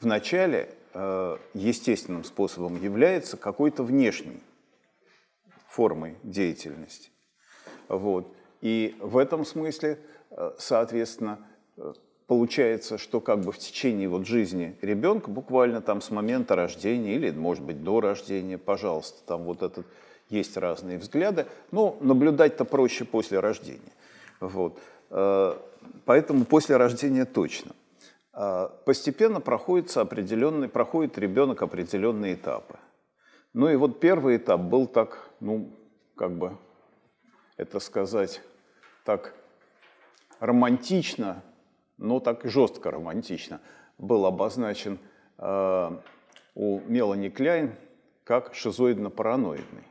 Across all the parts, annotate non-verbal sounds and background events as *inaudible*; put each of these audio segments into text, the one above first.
Вначале э, естественным способом является какой-то внешней формой деятельности. Вот. И в этом смысле, э, соответственно, э, получается, что как бы в течение вот жизни ребенка, буквально там с момента рождения или, может быть, до рождения, пожалуйста, там вот этот, есть разные взгляды, но наблюдать-то проще после рождения. Вот. Э, поэтому после рождения точно – а, постепенно проходится определенный, проходит ребенок определенные этапы. Ну и вот первый этап был так, ну, как бы, это сказать, так романтично, но так жестко романтично, был обозначен э, у Мелани Кляйн как шизоидно-параноидный.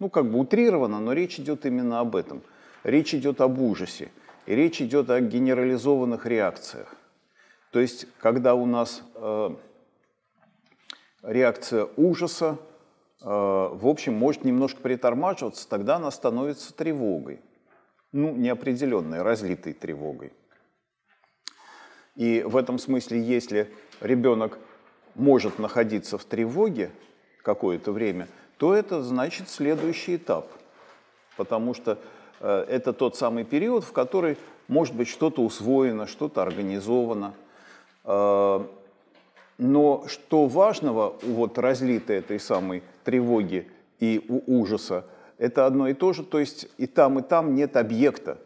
Ну, как бы утрировано, но речь идет именно об этом. Речь идет об ужасе, и речь идет о генерализованных реакциях. То есть, когда у нас э, реакция ужаса, э, в общем, может немножко притормаживаться, тогда она становится тревогой. Ну, неопределенной, разлитой тревогой. И в этом смысле, если ребенок может находиться в тревоге какое-то время, то это значит следующий этап. Потому что э, это тот самый период, в который, может быть, что-то усвоено, что-то организовано – Э, но что важного, у вот разлитой этой самой тревоги и у ужаса, это одно и то же, то есть и там, и там нет объекта,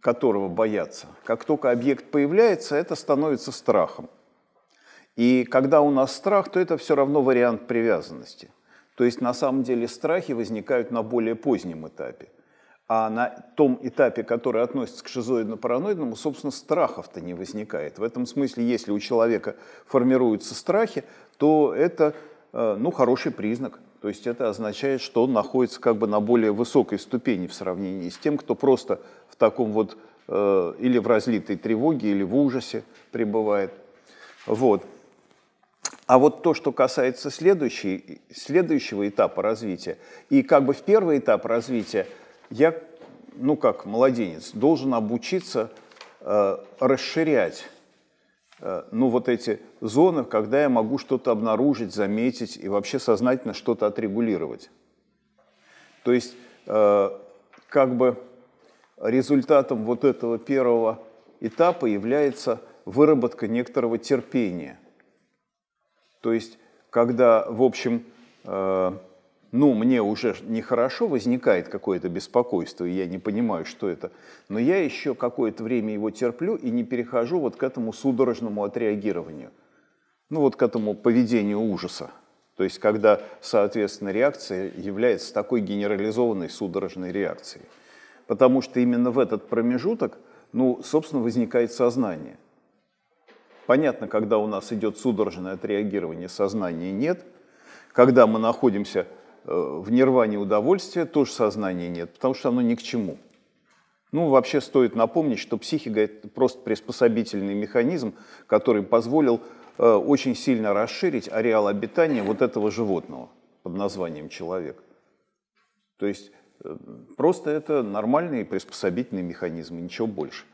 которого боятся. Как только объект появляется, это становится страхом. И когда у нас страх, то это все равно вариант привязанности. То есть на самом деле страхи возникают на более позднем этапе – а на том этапе, который относится к шизоидно-параноидному, собственно, страхов-то не возникает. В этом смысле, если у человека формируются страхи, то это э, ну, хороший признак. То есть это означает, что он находится как бы на более высокой ступени в сравнении с тем, кто просто в таком вот э, или в разлитой тревоге, или в ужасе пребывает. Вот. А вот то, что касается следующей, следующего этапа развития, и как бы в первый этап развития – я, ну как младенец, должен обучиться э, расширять э, ну, вот эти зоны, когда я могу что-то обнаружить, заметить и вообще сознательно что-то отрегулировать. То есть э, как бы результатом вот этого первого этапа является выработка некоторого терпения. То есть, когда, в общем, э, ну, мне уже нехорошо, возникает какое-то беспокойство, и я не понимаю, что это, но я еще какое-то время его терплю и не перехожу вот к этому судорожному отреагированию, ну, вот к этому поведению ужаса. То есть, когда, соответственно, реакция является такой генерализованной судорожной реакцией. Потому что именно в этот промежуток, ну, собственно, возникает сознание. Понятно, когда у нас идет судорожное отреагирование, сознания нет – когда мы находимся Э, в нирване удовольствия тоже сознания нет, потому что оно ни к чему. Ну, вообще стоит напомнить, что психика – это просто приспособительный механизм, который позволил э, очень сильно расширить ареал обитания вот этого животного под названием человек. То есть э, просто это нормальные приспособительные механизмы, ничего больше.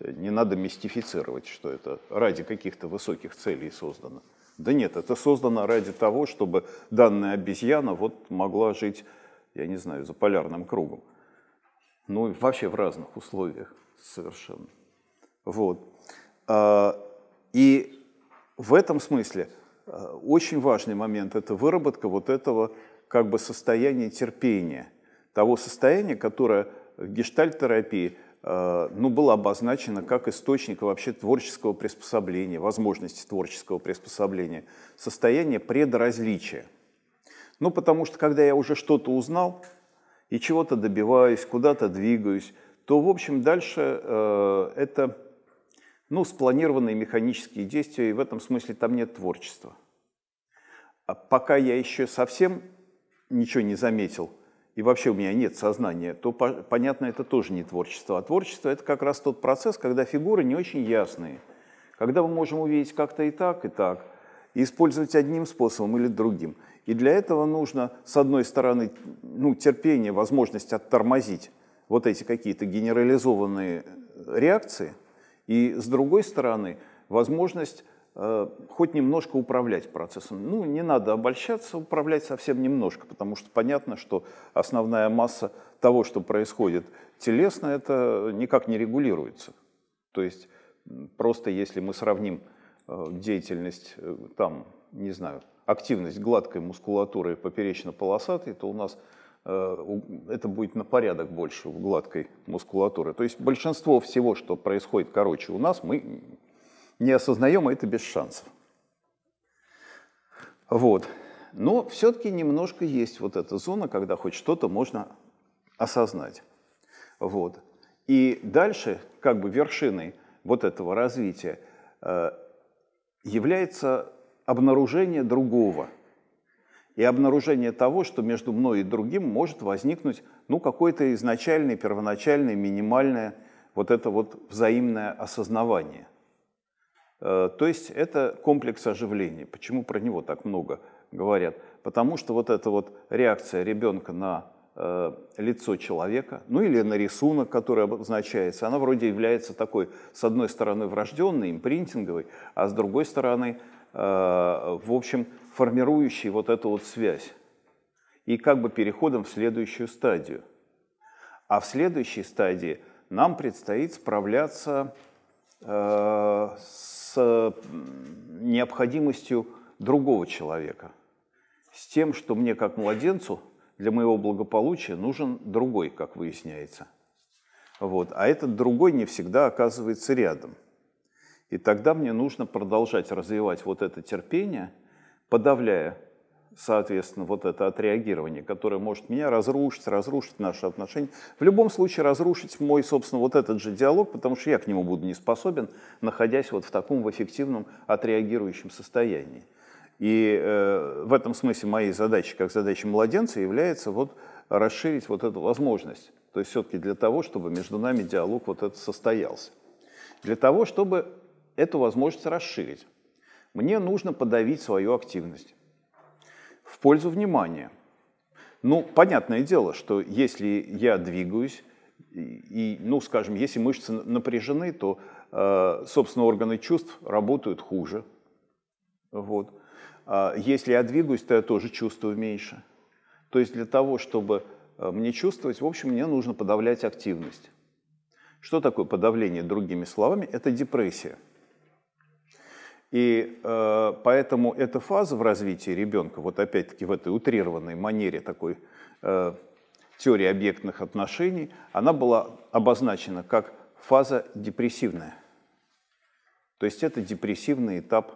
Э, не надо мистифицировать, что это ради каких-то высоких целей создано. Да нет, это создано ради того, чтобы данная обезьяна вот могла жить, я не знаю, за полярным кругом. Ну и вообще в разных условиях совершенно. Вот. А, и в этом смысле а, очень важный момент – это выработка вот этого как бы состояния терпения, того состояния, которое в гештальт-терапии – Э, ну, было обозначено как источник вообще творческого приспособления, возможности творческого приспособления, состояние предразличия. Ну, потому что когда я уже что-то узнал и чего-то добиваюсь, куда-то двигаюсь, то, в общем, дальше э, это ну, спланированные механические действия, и в этом смысле там нет творчества. А пока я еще совсем ничего не заметил, и вообще у меня нет сознания, то, понятно, это тоже не творчество. А творчество — это как раз тот процесс, когда фигуры не очень ясные, когда мы можем увидеть как-то и так, и так, и использовать одним способом или другим. И для этого нужно, с одной стороны, ну, терпение, возможность оттормозить вот эти какие-то генерализованные реакции, и с другой стороны, возможность Э, хоть немножко управлять процессом. Ну, не надо обольщаться, управлять совсем немножко, потому что понятно, что основная масса того, что происходит телесно, это никак не регулируется. То есть просто если мы сравним э, деятельность, э, там, не знаю, активность гладкой мускулатуры поперечно-полосатой, то у нас это будет на порядок больше в гладкой мускулатуры. То есть большинство всего, что происходит короче у нас, мы не осознаем, а это без шансов. Вот. Но все-таки немножко есть вот эта зона, когда хоть что-то можно осознать. Вот. И дальше, как бы вершиной вот этого развития, э, является обнаружение другого. И обнаружение того, что между мной и другим может возникнуть ну, какое-то изначальное, первоначальное, минимальное вот это вот взаимное осознавание – Э, то есть это комплекс оживления. Почему про него так много говорят? Потому что вот эта вот реакция ребенка на э, лицо человека, ну или на рисунок, который обозначается, она вроде является такой, с одной стороны, врожденной, импринтинговой, а с другой стороны, э, в общем, формирующей вот эту вот связь. И как бы переходом в следующую стадию. А в следующей стадии нам предстоит справляться с необходимостью другого человека, с тем, что мне как младенцу для моего благополучия нужен другой, как выясняется. Вот. А этот другой не всегда оказывается рядом. И тогда мне нужно продолжать развивать вот это терпение, подавляя соответственно, вот это отреагирование, которое может меня разрушить, разрушить наши отношения, в любом случае разрушить мой, собственно, вот этот же диалог, потому что я к нему буду не способен, находясь вот в таком в эффективном отреагирующем состоянии. И э, в этом смысле моей задачей, как задачи младенца, является вот расширить вот эту возможность. То есть все-таки для того, чтобы между нами диалог вот этот состоялся. Для того, чтобы эту возможность расширить, мне нужно подавить свою активность в пользу внимания. Ну, понятное дело, что если я двигаюсь, и, ну, скажем, если мышцы напряжены, то, э, собственно, органы чувств работают хуже. Вот. А если я двигаюсь, то я тоже чувствую меньше. То есть для того, чтобы э, мне чувствовать, в общем, мне нужно подавлять активность. Что такое подавление, другими словами? Это депрессия – и э, поэтому эта фаза в развитии ребенка, вот опять-таки в этой утрированной манере такой э, теории объектных отношений, она была обозначена как фаза депрессивная. То есть это депрессивный этап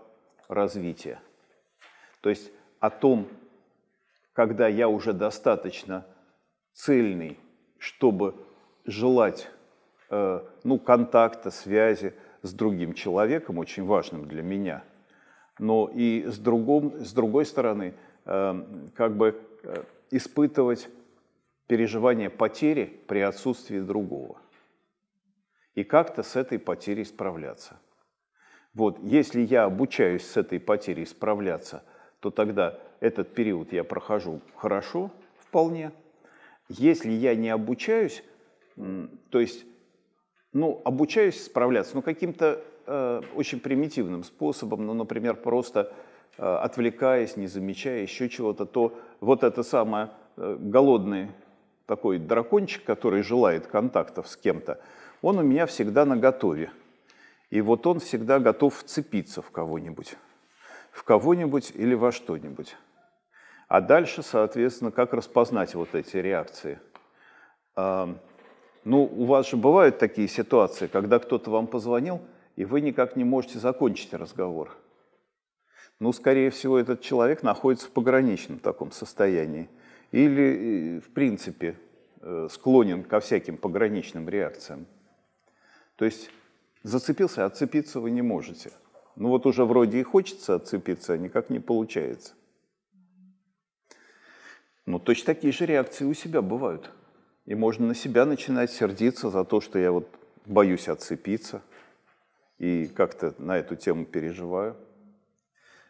развития. То есть о том, когда я уже достаточно цельный, чтобы желать э, ну, контакта, связи, с другим человеком, очень важным для меня. Но и с, другом, с другой стороны, эм, как бы э, испытывать переживание потери при отсутствии другого. И как-то с этой потерей справляться. Вот, если я обучаюсь с этой потерей справляться, то тогда этот период я прохожу хорошо, вполне. Если я не обучаюсь, то есть ну, обучаюсь справляться, ну, каким-то э, очень примитивным способом, ну, например, просто э, отвлекаясь, не замечая еще чего-то, то вот это самое э, голодный такой дракончик, который желает контактов с кем-то, он у меня всегда на готове. И вот он всегда готов вцепиться в кого-нибудь, в кого-нибудь или во что-нибудь. А дальше, соответственно, как распознать вот эти реакции – ну, у вас же бывают такие ситуации, когда кто-то вам позвонил, и вы никак не можете закончить разговор. Ну, скорее всего, этот человек находится в пограничном таком состоянии. Или, э, в принципе, э, склонен ко всяким пограничным реакциям. То есть зацепился, отцепиться вы не можете. Ну вот уже вроде и хочется отцепиться, а никак не получается. Ну точно такие же реакции у себя бывают – и можно на себя начинать сердиться за то, что я вот боюсь отцепиться и как-то на эту тему переживаю.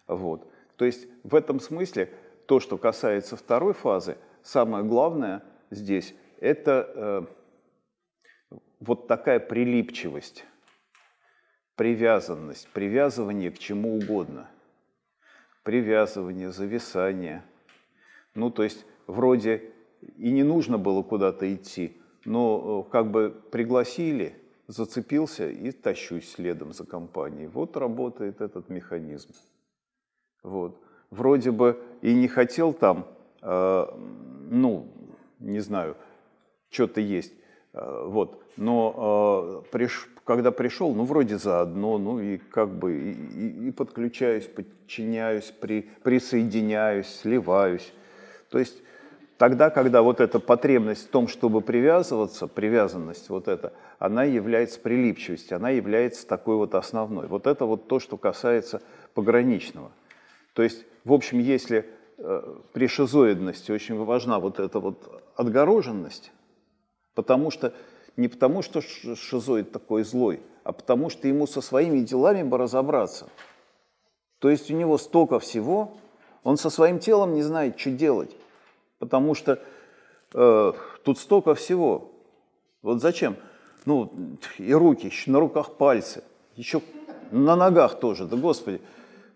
Вот. То есть в этом смысле то, что касается второй фазы, самое главное здесь – это э, вот такая прилипчивость, привязанность, привязывание к чему угодно. Привязывание, зависание. Ну, то есть вроде и не нужно было куда-то идти, но э, как бы пригласили, зацепился и тащусь следом за компанией. Вот работает этот механизм. Вот. Вроде бы и не хотел там, э, ну, не знаю, что-то есть, э, вот, но э, приш, когда пришел, ну, вроде заодно, ну, и как бы и, и, и подключаюсь, подчиняюсь, при, присоединяюсь, сливаюсь. То есть Тогда, когда вот эта потребность в том, чтобы привязываться, привязанность вот эта, она является прилипчивостью, она является такой вот основной. Вот это вот то, что касается пограничного. То есть, в общем, если э, при шизоидности очень важна вот эта вот отгороженность, потому что не потому, что шизоид такой злой, а потому что ему со своими делами бы разобраться. То есть у него столько всего, он со своим телом не знает, что делать. Потому что э, тут столько всего. Вот зачем? Ну, и руки, еще на руках пальцы, еще на ногах тоже, да господи.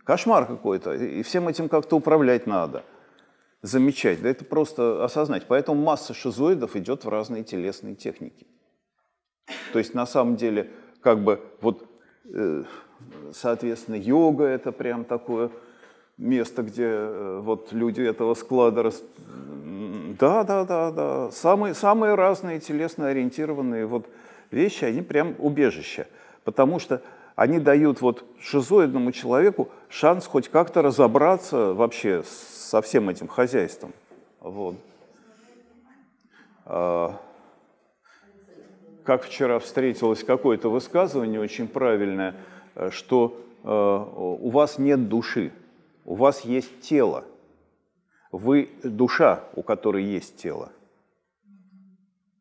Кошмар какой-то, и всем этим как-то управлять надо, замечать, да это просто осознать. Поэтому масса шизоидов идет в разные телесные техники. То есть на самом деле, как бы вот, э, соответственно, йога это прям такое место, где э, вот люди этого склада... Рас... Да, да, да, да. Самые, самые разные телесно ориентированные вот вещи, они прям убежище. Потому что они дают вот шизоидному человеку шанс хоть как-то разобраться вообще со всем этим хозяйством. Вот. А, как вчера встретилось какое-то высказывание очень правильное, э, что а, у вас нет души у вас есть тело. Вы душа, у которой есть тело.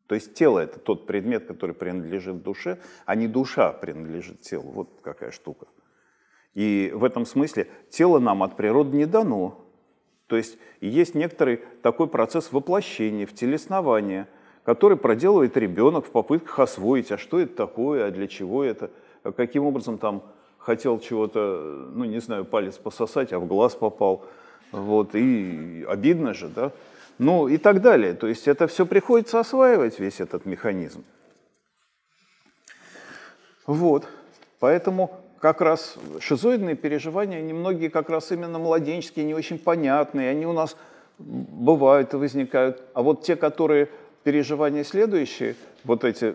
То есть тело – это тот предмет, который принадлежит душе, а не душа принадлежит телу. Вот какая штука. И в этом смысле тело нам от природы не дано. То есть есть некоторый такой процесс воплощения, в телеснование, который проделывает ребенок в попытках освоить, а что это такое, а для чего это, каким образом там хотел чего-то, ну, не знаю, палец пососать, а в глаз попал. Вот, и обидно же, да? Ну, и так далее. То есть это все приходится осваивать, весь этот механизм. Вот. Поэтому как раз шизоидные переживания, они многие как раз именно младенческие, не очень понятные, они у нас бывают и возникают. А вот те, которые переживания следующие, вот эти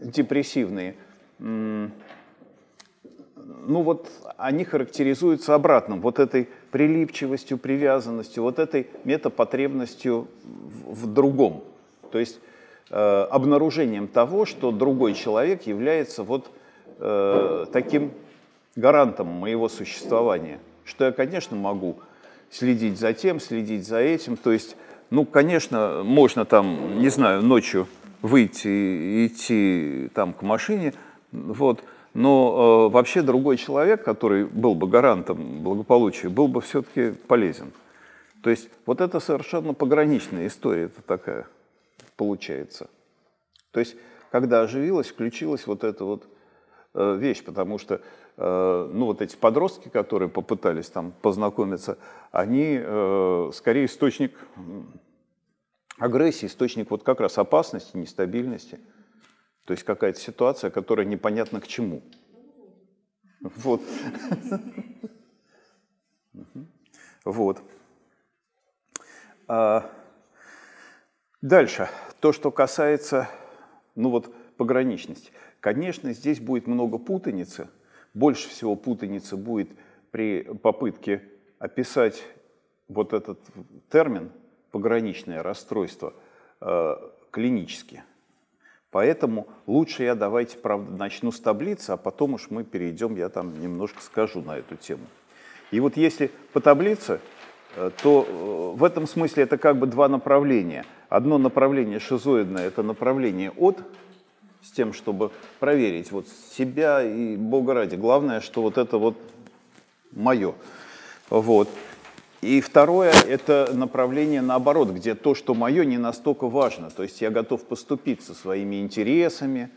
депрессивные, ну вот они характеризуются обратным, вот этой прилипчивостью, привязанностью, вот этой метапотребностью в, в другом. То есть э, обнаружением того, что другой человек является вот э, таким гарантом моего существования, что я, конечно, могу следить за тем, следить за этим. То есть, ну, конечно, можно там, не знаю, ночью выйти и идти там к машине, вот, но э, вообще другой человек, который был бы гарантом благополучия, был бы все-таки полезен. То есть вот это совершенно пограничная история это такая получается. То есть когда оживилась, включилась вот эта вот э, вещь, потому что э, ну вот эти подростки, которые попытались там познакомиться, они э, скорее источник агрессии, источник вот как раз опасности, нестабильности – то есть какая-то ситуация, которая непонятно к чему. Вот. Вот. А, дальше. То, что касается, ну вот, пограничности. Конечно, здесь будет много путаницы. Больше всего путаницы будет при попытке описать вот этот термин «пограничное расстройство» э, клинически – Поэтому лучше я давайте, правда, начну с таблицы, а потом уж мы перейдем, я там немножко скажу на эту тему. И вот если по таблице, э, то э, в этом смысле это как бы два направления. Одно направление шизоидное – это направление от, с тем, чтобы проверить вот себя и Бога ради. Главное, что вот это вот мое. Вот. И второе – это направление наоборот, где то, что мое, не настолько важно. То есть я готов поступиться своими интересами,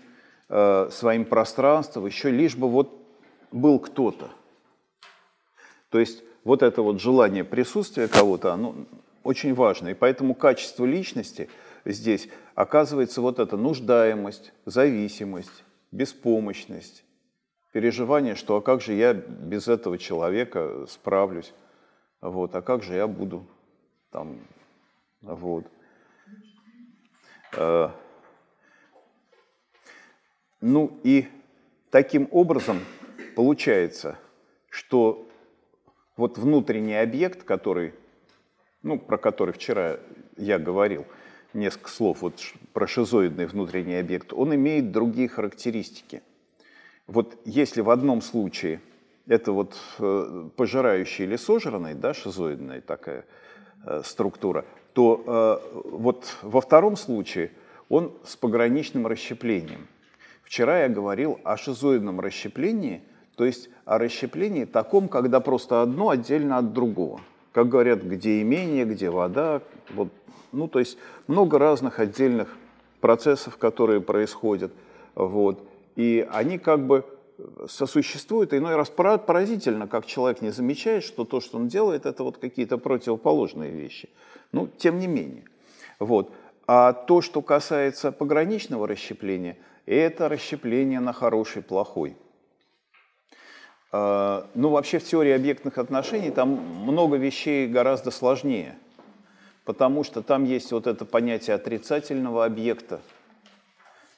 э, своим пространством, еще лишь бы вот был кто-то. То есть вот это вот желание присутствия кого-то, оно очень важно. И поэтому качество личности здесь оказывается вот эта нуждаемость, зависимость, беспомощность, переживание, что а как же я без этого человека справлюсь. Вот, а как же я буду там, вот. Э, ну и таким образом получается, что вот внутренний объект, который, ну, про который вчера я говорил, несколько слов вот про шизоидный внутренний объект, он имеет другие характеристики. Вот если в одном случае это вот э, пожирающий или сожранный, да, шизоидная такая э, структура, то э, вот во втором случае он с пограничным расщеплением. Вчера я говорил о шизоидном расщеплении, то есть о расщеплении таком, когда просто одно отдельно от другого. Как говорят, где имение, где вода, вот, ну то есть много разных отдельных процессов, которые происходят, вот, и они как бы сосуществуют. Иной раз поразительно, как человек не замечает, что то, что он делает, это вот какие-то противоположные вещи. Ну, тем не менее. Вот. А то, что касается пограничного расщепления, это расщепление на хороший, плохой. А, ну, вообще в теории объектных отношений там много вещей гораздо сложнее, потому что там есть вот это понятие отрицательного объекта.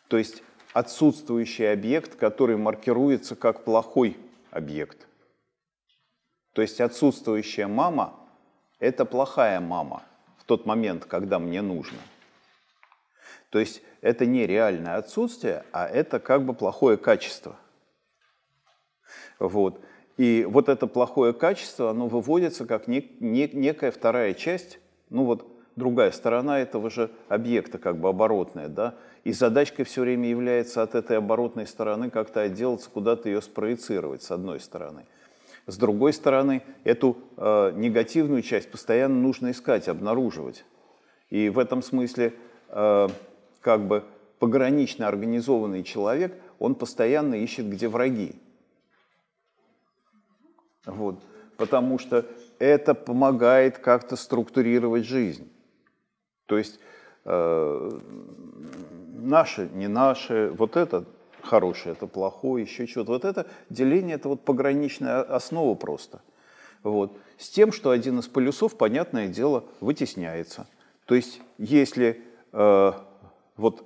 То есть отсутствующий объект, который маркируется как плохой объект. То есть отсутствующая мама – это плохая мама в тот момент, когда мне нужно. То есть это не реальное отсутствие, а это как бы плохое качество. Вот. И вот это плохое качество, оно выводится как не, не, некая вторая часть, ну вот другая сторона этого же объекта, как бы оборотная, да, и задачкой все время является от этой оборотной стороны как-то отделаться, куда-то ее спроецировать, с одной стороны. С другой стороны, эту э, негативную часть постоянно нужно искать, обнаруживать. И в этом смысле э, как бы погранично организованный человек, он постоянно ищет, где враги. Вот. Потому что это помогает как-то структурировать жизнь. То есть э, наше, не наше, вот это хорошее, это плохое, еще что то Вот это деление, это вот пограничная основа просто. Вот. С тем, что один из полюсов, понятное дело, вытесняется. То есть, если э, вот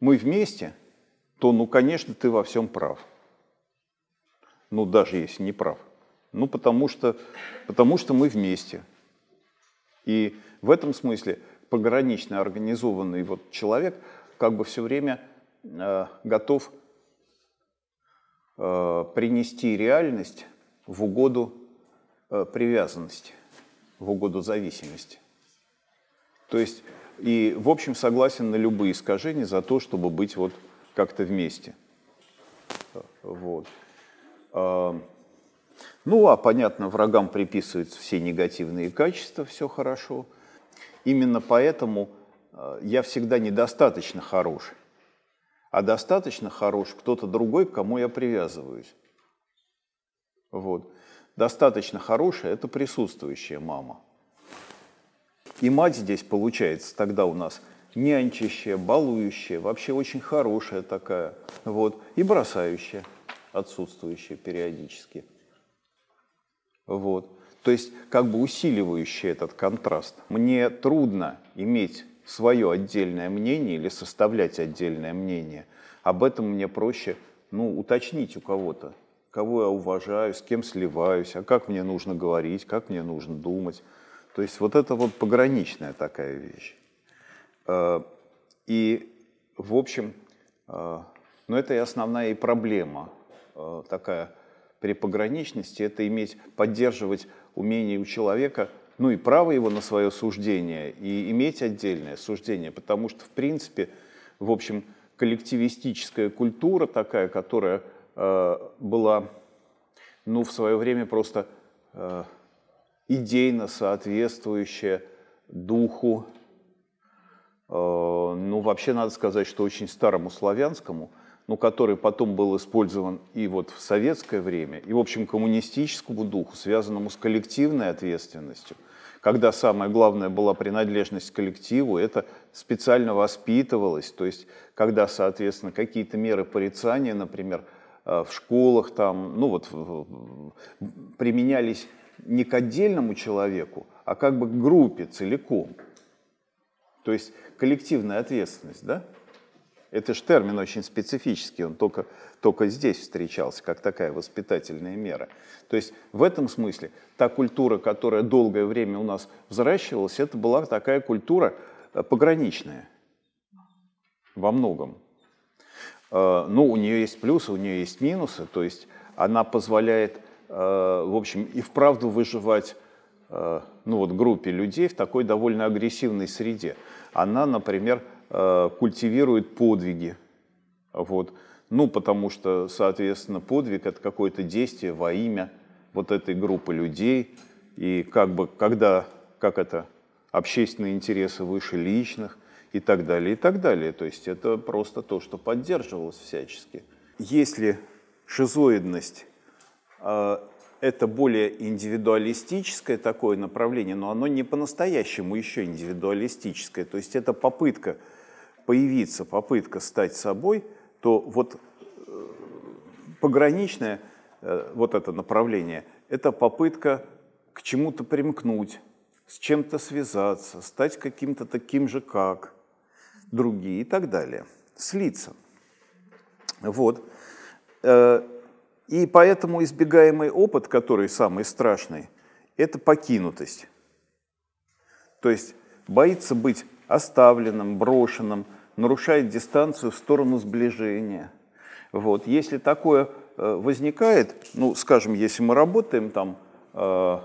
мы вместе, то, ну, конечно, ты во всем прав. Ну, даже если не прав. Ну, потому что, потому что мы вместе. И в этом смысле погранично организованный вот человек – как бы все время э, готов э, принести реальность в угоду э, привязанности, в угоду зависимости. То есть и, в общем, согласен на любые искажения за то, чтобы быть вот как-то вместе. Вот. Э, ну, а понятно, врагам приписываются все негативные качества, все хорошо. Именно поэтому Э, я всегда недостаточно хорош, а достаточно хорош кто-то другой, к кому я привязываюсь. Вот. Достаточно хорошая – это присутствующая мама. И мать здесь получается тогда у нас нянчащая, балующая, вообще очень хорошая такая, вот, и бросающая, отсутствующая периодически. Вот. То есть как бы усиливающая этот контраст. Мне трудно иметь свое отдельное мнение или составлять отдельное мнение. Об этом мне проще ну, уточнить у кого-то, кого я уважаю, с кем сливаюсь, а как мне нужно говорить, как мне нужно думать. То есть вот это вот пограничная такая вещь. Э, и, в общем, э, но ну, это и основная и проблема э, такая при пограничности, это иметь, поддерживать умение у человека – ну и право его на свое суждение, и иметь отдельное суждение, потому что, в принципе, в общем, коллективистическая культура такая, которая э, была, ну, в свое время просто э, идейно соответствующая духу, э, ну, вообще надо сказать, что очень старому славянскому – но ну, который потом был использован и вот в советское время, и в общем коммунистическому духу, связанному с коллективной ответственностью, когда самое главное была принадлежность к коллективу, это специально воспитывалось, то есть когда, соответственно, какие-то меры порицания, например, э, в школах там, ну вот применялись не к отдельному человеку, а как бы к группе целиком. То есть коллективная ответственность, да? Это же термин очень специфический, он только, только здесь встречался, как такая воспитательная мера. То есть в этом смысле та культура, которая долгое время у нас взращивалась, это была такая культура э, пограничная во многом. Э, ну, у нее есть плюсы, у нее есть минусы, то есть она позволяет, э, в общем, и вправду выживать ну вот группе людей в такой довольно агрессивной среде. Она, например, Э, культивирует подвиги. Вот. Ну, потому что, соответственно, подвиг – это какое-то действие во имя вот этой группы людей. И как бы, когда, как это, общественные интересы выше личных и так далее, и так далее. То есть это просто то, что поддерживалось всячески. Если шизоидность э, это более индивидуалистическое такое направление, но оно не по-настоящему еще индивидуалистическое. То есть это попытка появиться попытка стать собой, то вот э, пограничное э, вот это направление – это попытка к чему-то примкнуть, с чем-то связаться, стать каким-то таким же, как другие и так далее, слиться. Вот. Э, и поэтому избегаемый опыт, который самый страшный, это покинутость. То есть боится быть оставленным, брошенным – нарушает дистанцию в сторону сближения. Вот. Если такое э, возникает, ну, скажем, если мы работаем там э,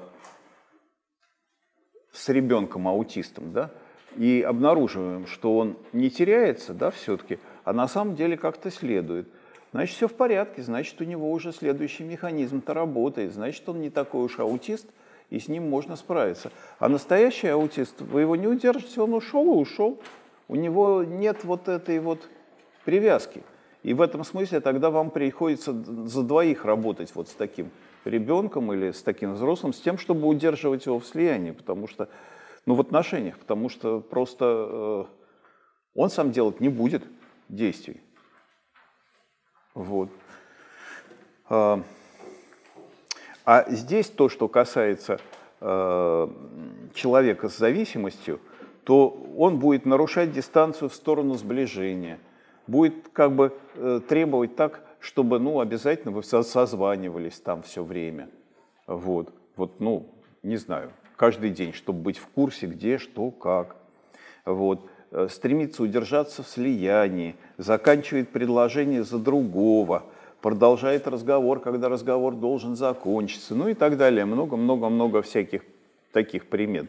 с ребенком аутистом, да, и обнаруживаем, что он не теряется, да, все-таки, а на самом деле как-то следует, значит, все в порядке, значит, у него уже следующий механизм-то работает, значит, он не такой уж аутист, и с ним можно справиться. А настоящий аутист, вы его не удержите, он ушел и ушел у него нет вот этой вот привязки. И в этом смысле тогда вам приходится за двоих работать вот с таким ребенком или с таким взрослым, с тем, чтобы удерживать его в слиянии, потому что, ну, в отношениях, потому что просто э, он сам делать не будет действий. Вот. А, а здесь то, что касается э, человека с зависимостью – то он будет нарушать дистанцию в сторону сближения, будет как бы э, требовать так, чтобы ну, обязательно вы созванивались там все время. Вот. вот, ну, не знаю, каждый день, чтобы быть в курсе, где, что, как. Вот. Э, стремится удержаться в слиянии, заканчивает предложение за другого, продолжает разговор, когда разговор должен закончиться, ну и так далее. Много-много-много всяких таких примет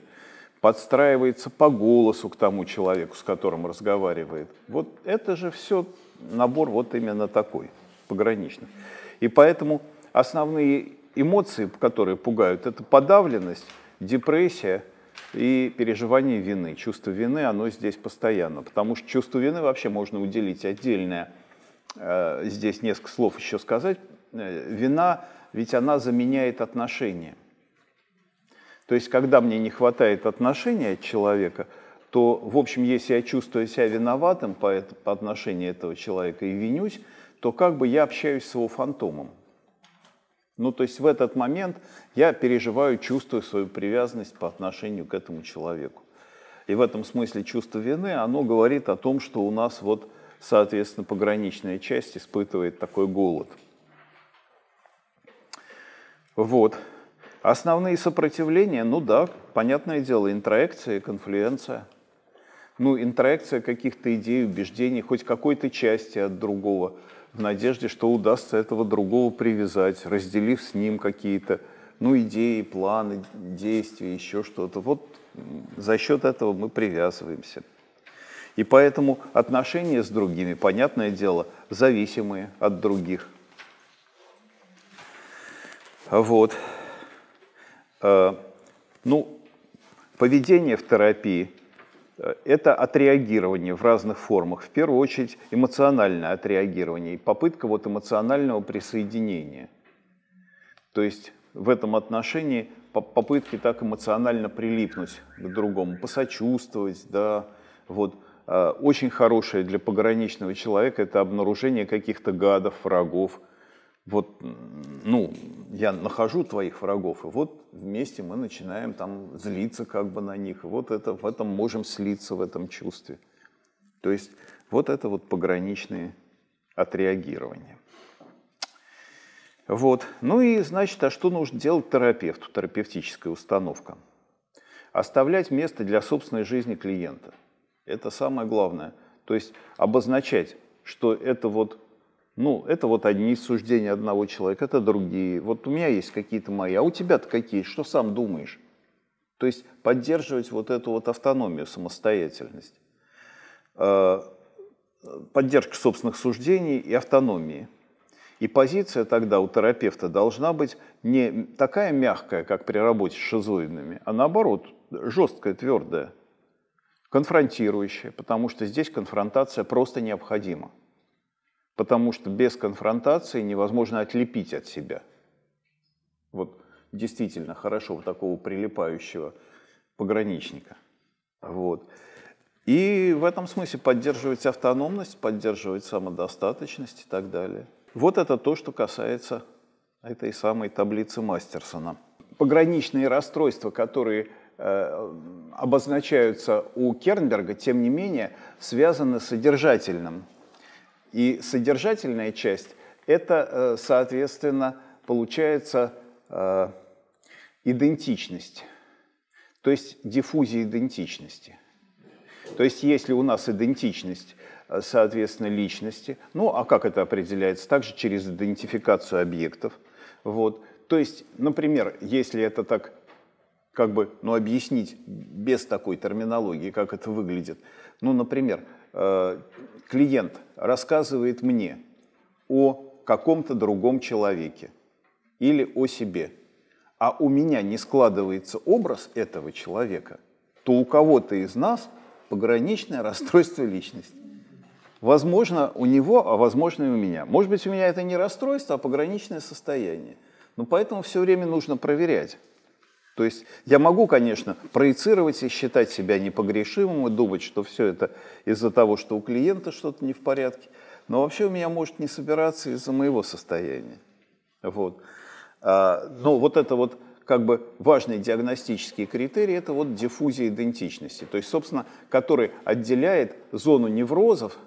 подстраивается по голосу к тому человеку, с которым разговаривает. Вот это же все набор вот именно такой, пограничный. И поэтому основные эмоции, которые пугают, это подавленность, депрессия и переживание вины. Чувство вины, оно здесь постоянно, потому что чувство вины вообще можно уделить отдельное. Э, здесь несколько слов еще сказать. Э, вина, ведь она заменяет отношения. То есть, когда мне не хватает отношения от человека, то, в общем, если я чувствую себя виноватым по, это, по отношению этого человека и винюсь, то как бы я общаюсь с его фантомом. Ну, то есть в этот момент я переживаю, чувствую свою привязанность по отношению к этому человеку. И в этом смысле чувство вины, оно говорит о том, что у нас вот, соответственно, пограничная часть испытывает такой голод. Вот. Основные сопротивления, ну да, понятное дело, интроекция и конфлюенция. Ну, интроекция каких-то идей, убеждений, хоть какой-то части от другого, в надежде, что удастся этого другого привязать, разделив с ним какие-то ну, идеи, планы, действия, еще что-то. Вот за счет этого мы привязываемся. И поэтому отношения с другими, понятное дело, зависимые от других. Вот. Э, ну, поведение в терапии э, – это отреагирование в разных формах. В первую очередь эмоциональное отреагирование и попытка вот эмоционального присоединения. То есть в этом отношении попытки так эмоционально прилипнуть к другому, посочувствовать, да, вот. Э, очень хорошее для пограничного человека – это обнаружение каких-то гадов, врагов. Вот, ну, я нахожу твоих врагов, и вот вместе мы начинаем там злиться как бы на них, и вот это, в этом можем слиться, в этом чувстве. То есть вот это вот пограничные отреагирования. Вот. Ну и, значит, а что нужно делать терапевту, терапевтическая установка? Оставлять место для собственной жизни клиента. Это самое главное. То есть обозначать, что это вот ну, это вот одни суждения одного человека, это другие. Вот у меня есть какие-то мои, а у тебя-то какие? Что сам думаешь? То есть поддерживать вот эту вот автономию, самостоятельность. Э, поддержка собственных суждений и автономии. И позиция тогда у терапевта должна быть не такая мягкая, как при работе с шизоидными, а наоборот, жесткая, твердая, конфронтирующая, потому что здесь конфронтация просто необходима потому что без конфронтации невозможно отлепить от себя. Вот действительно хорошо вот такого прилипающего пограничника. Вот. И в этом смысле поддерживать автономность, поддерживать самодостаточность и так далее. Вот это то, что касается этой самой таблицы Мастерсона. Пограничные расстройства, которые э, обозначаются у Кернберга, тем не менее, связаны с содержательным и содержательная часть – это, э, соответственно, получается э, идентичность, то есть диффузия идентичности. То есть если у нас идентичность, э, соответственно, личности, ну а как это определяется? Также через идентификацию объектов. Вот. То есть, например, если это так как бы, ну, объяснить без такой терминологии, как это выглядит. Ну, например, Э, клиент рассказывает мне о каком-то другом человеке или о себе, а у меня не складывается образ этого человека, то у кого-то из нас пограничное расстройство личности. Возможно, у него, а возможно и у меня. Может быть, у меня это не расстройство, а пограничное состояние. Но ну, поэтому все время нужно проверять. То есть я могу, конечно, проецировать и считать себя непогрешимым и думать, что все это из-за того, что у клиента что-то не в порядке, но вообще у меня может не собираться из-за моего состояния. Вот. А, но вот это вот как бы важные диагностические критерии — это вот диффузия идентичности, то есть, собственно, который отделяет зону неврозов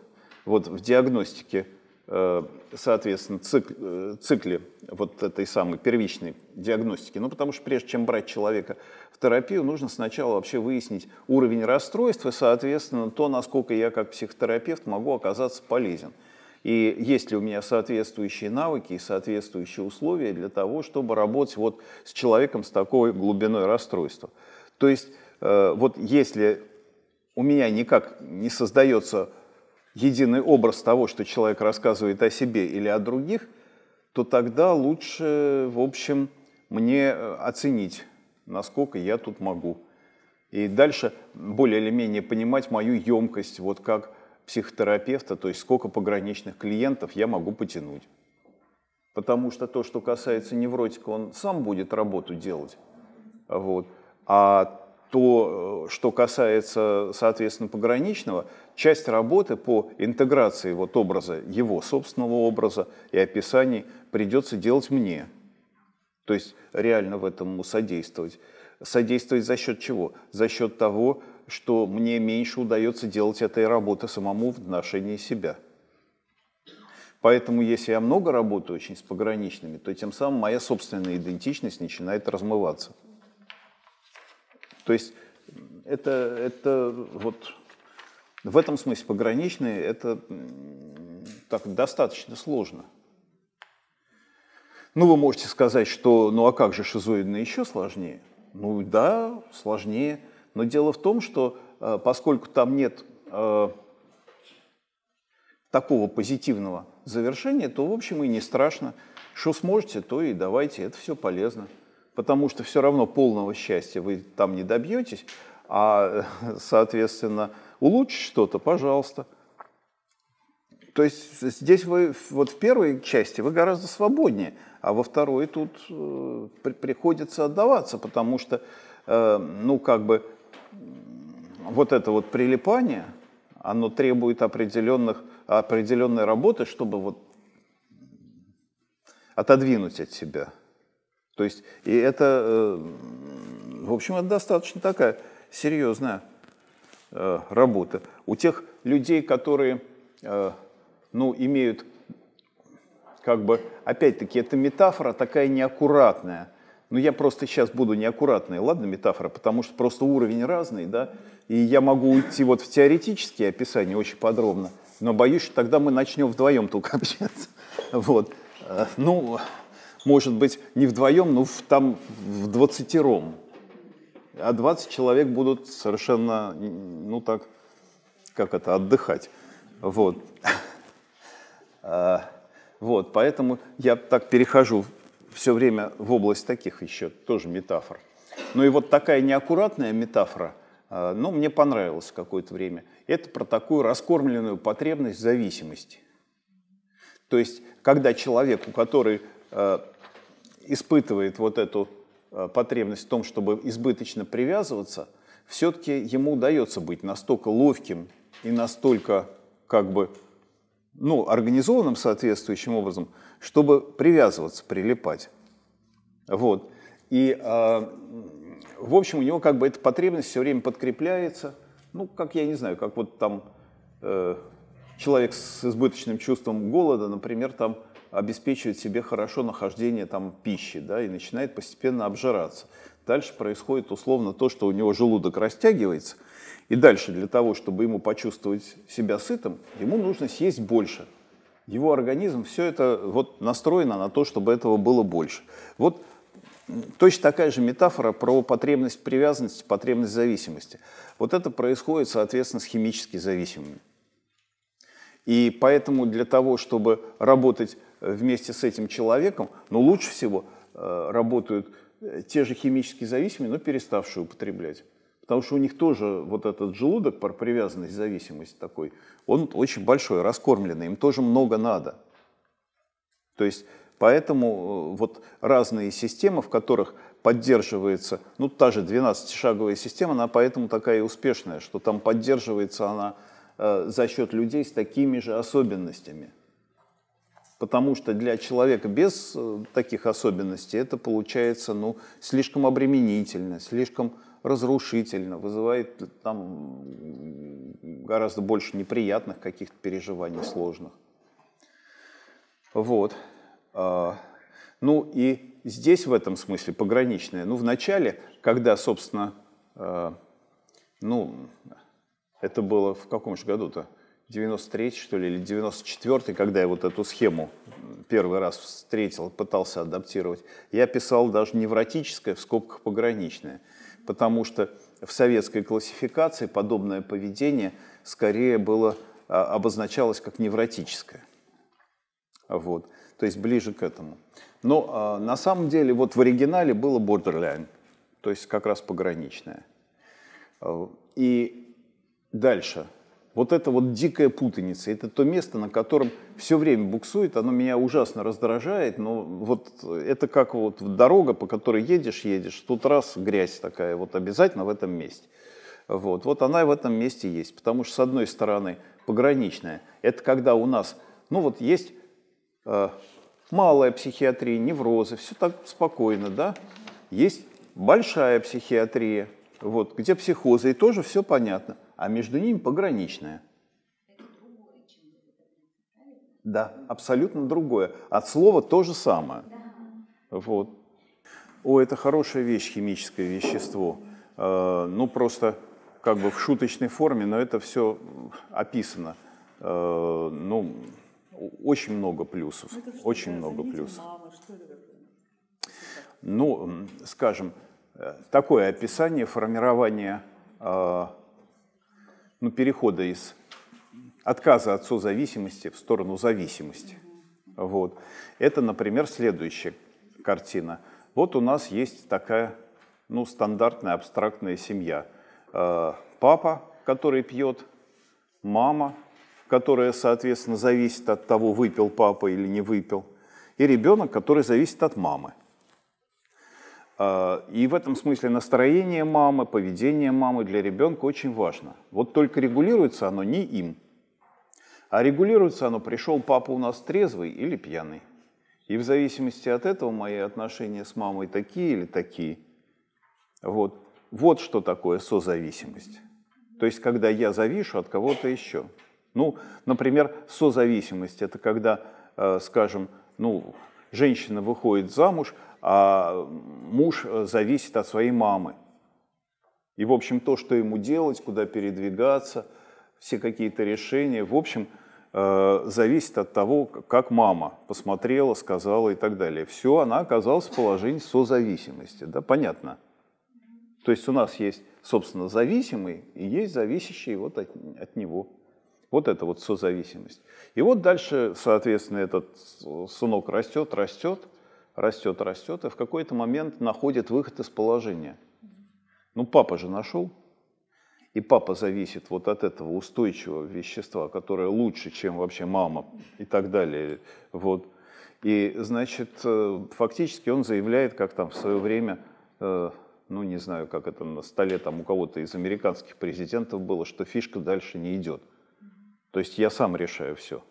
вот в диагностике Э, соответственно, цик, э, цикле вот этой самой первичной диагностики. Ну, потому что прежде чем брать человека в терапию, нужно сначала вообще выяснить уровень расстройства, соответственно, то, насколько я как психотерапевт могу оказаться полезен. И есть ли у меня соответствующие навыки и соответствующие условия для того, чтобы работать вот с человеком с такой глубиной расстройства. То есть, э, вот если у меня никак не создается единый образ того, что человек рассказывает о себе или о других, то тогда лучше, в общем, мне э, оценить, насколько я тут могу. И дальше более или менее понимать мою емкость, вот как психотерапевта, то есть сколько пограничных клиентов я могу потянуть. Потому что то, что касается невротика, он сам будет работу делать. Вот. А то, э, что касается, соответственно, пограничного, часть работы по интеграции вот образа, его собственного образа и описаний придется делать мне. То есть реально в этом содействовать. Содействовать за счет чего? За счет того, что мне меньше удается делать этой работы самому в отношении себя. Поэтому, если я много работаю очень с пограничными, то тем самым моя собственная идентичность начинает размываться. То есть это, это вот в этом смысле пограничные, это так достаточно сложно. Ну, вы можете сказать, что ну а как же шизоидные еще сложнее? Ну да, сложнее. Но дело в том, что э, поскольку там нет э, такого позитивного завершения, то, в общем, и не страшно. Что сможете, то и давайте, это все полезно потому что все равно полного счастья вы там не добьетесь, а, *laughs* соответственно, улучшить что-то, пожалуйста. То есть здесь вы, вот в первой части вы гораздо свободнее, а во второй тут э, приходится отдаваться, потому что, э, ну, как бы, вот это вот прилипание, оно требует определенных, определенной работы, чтобы вот отодвинуть от себя – то есть, и это, э, в общем, это достаточно такая серьезная э, работа. У тех людей, которые, э, ну, имеют, как бы, опять-таки, это метафора такая неаккуратная. Ну, я просто сейчас буду неаккуратной, ладно, метафора, потому что просто уровень разный, да, и я могу уйти вот в теоретические описания очень подробно, но боюсь, что тогда мы начнем вдвоем только общаться. Вот. Ну, может быть, не вдвоем, но в, там в двадцатером. А 20 человек будут совершенно, ну так, как это, отдыхать. Вот. *laughs* А, вот, поэтому я так перехожу все время в область таких еще тоже метафор. Ну и вот такая неаккуратная метафора, а, ну, мне понравилась какое-то время. Это про такую раскормленную потребность зависимости. То есть, когда человек, у который а, испытывает вот эту э, потребность в том, чтобы избыточно привязываться, все-таки ему удается быть настолько ловким и настолько как бы ну, организованным соответствующим образом, чтобы привязываться, прилипать. Вот. И, э, в общем, у него как бы эта потребность все время подкрепляется, ну, как я не знаю, как вот там э, человек с избыточным чувством голода, например, там обеспечивает себе хорошо нахождение там пищи, да, и начинает постепенно обжираться. Дальше происходит условно то, что у него желудок растягивается, и дальше для того, чтобы ему почувствовать себя сытым, ему нужно съесть больше. Его организм все это вот настроено на то, чтобы этого было больше. Вот точно такая же метафора про потребность привязанности, потребность зависимости. Вот это происходит, соответственно, с химически зависимыми. И поэтому для того, чтобы работать вместе с этим человеком, но лучше всего э, работают э, те же химически зависимые, но переставшие употреблять. Потому что у них тоже вот этот желудок, привязанность, зависимость такой, он очень большой, раскормленный, им тоже много надо. То есть поэтому э, вот разные системы, в которых поддерживается, ну та же 12-шаговая система, она поэтому такая успешная, что там поддерживается она э, за счет людей с такими же особенностями. Потому что для человека без э, таких особенностей это получается ну, слишком обременительно, слишком разрушительно, вызывает э, там гораздо больше неприятных каких-то переживаний сложных. Вот. А, ну и здесь в этом смысле пограничное. Ну, в начале, когда, собственно, э, ну, это было в каком же году-то? 93-й, что ли, или 94-й, когда я вот эту схему первый раз встретил, пытался адаптировать, я писал даже невротическое, в скобках пограничное, потому что в советской классификации подобное поведение скорее было, а, обозначалось как невротическое. Вот. То есть ближе к этому. Но а, на самом деле вот в оригинале было borderline, то есть как раз пограничное. А, и дальше – вот это вот дикая путаница, это то место, на котором все время буксует, оно меня ужасно раздражает, но вот это как вот дорога, по которой едешь, едешь, тут раз грязь такая, вот обязательно в этом месте. Вот, вот она и в этом месте есть, потому что с одной стороны пограничная, это когда у нас, ну вот есть э, малая психиатрия, неврозы, все так спокойно, да, есть большая психиатрия, вот, где психозы, и тоже все понятно а между ними пограничное. Да, абсолютно другое. От слова то же самое. Вот. О, это хорошая вещь, химическое вещество. Э, ну, просто как бы в шуточной форме, но это все описано. Э, ну, очень много плюсов. Ну, что, очень много плюсов. Мало, что это Ну, скажем, э, такое описание формирования э, ну, перехода из отказа от созависимости в сторону зависимости. Вот. Это, например, следующая картина. Вот у нас есть такая ну, стандартная абстрактная семья. Э, папа, который пьет, мама, которая, соответственно, зависит от того, выпил папа или не выпил, и ребенок, который зависит от мамы – Э, и в этом смысле настроение мамы, поведение мамы для ребенка очень важно. Вот только регулируется оно не им, а регулируется оно, пришел папа у нас трезвый или пьяный. И в зависимости от этого мои отношения с мамой такие или такие. Вот, вот что такое созависимость. То есть, когда я завишу от кого-то еще. Ну, например, созависимость – это когда, э, скажем, ну, женщина выходит замуж, а муж э, зависит от своей мамы. И, в общем, то, что ему делать, куда передвигаться, все какие-то решения, в общем, э, зависит от того, как мама посмотрела, сказала и так далее. Все, она оказалась в положении созависимости, да, понятно. То есть у нас есть, собственно, зависимый и есть зависящий вот от, от него. Вот это вот созависимость. И вот дальше, соответственно, этот сынок растет, растет – растет, растет, и в какой-то момент находит выход из положения. Ну, папа же нашел. И папа зависит вот от этого устойчивого вещества, которое лучше, чем вообще мама и так далее. Вот. И, значит, э, фактически он заявляет, как там в свое время, э, ну, не знаю, как это на столе там у кого-то из американских президентов было, что фишка дальше не идет. То есть я сам решаю все.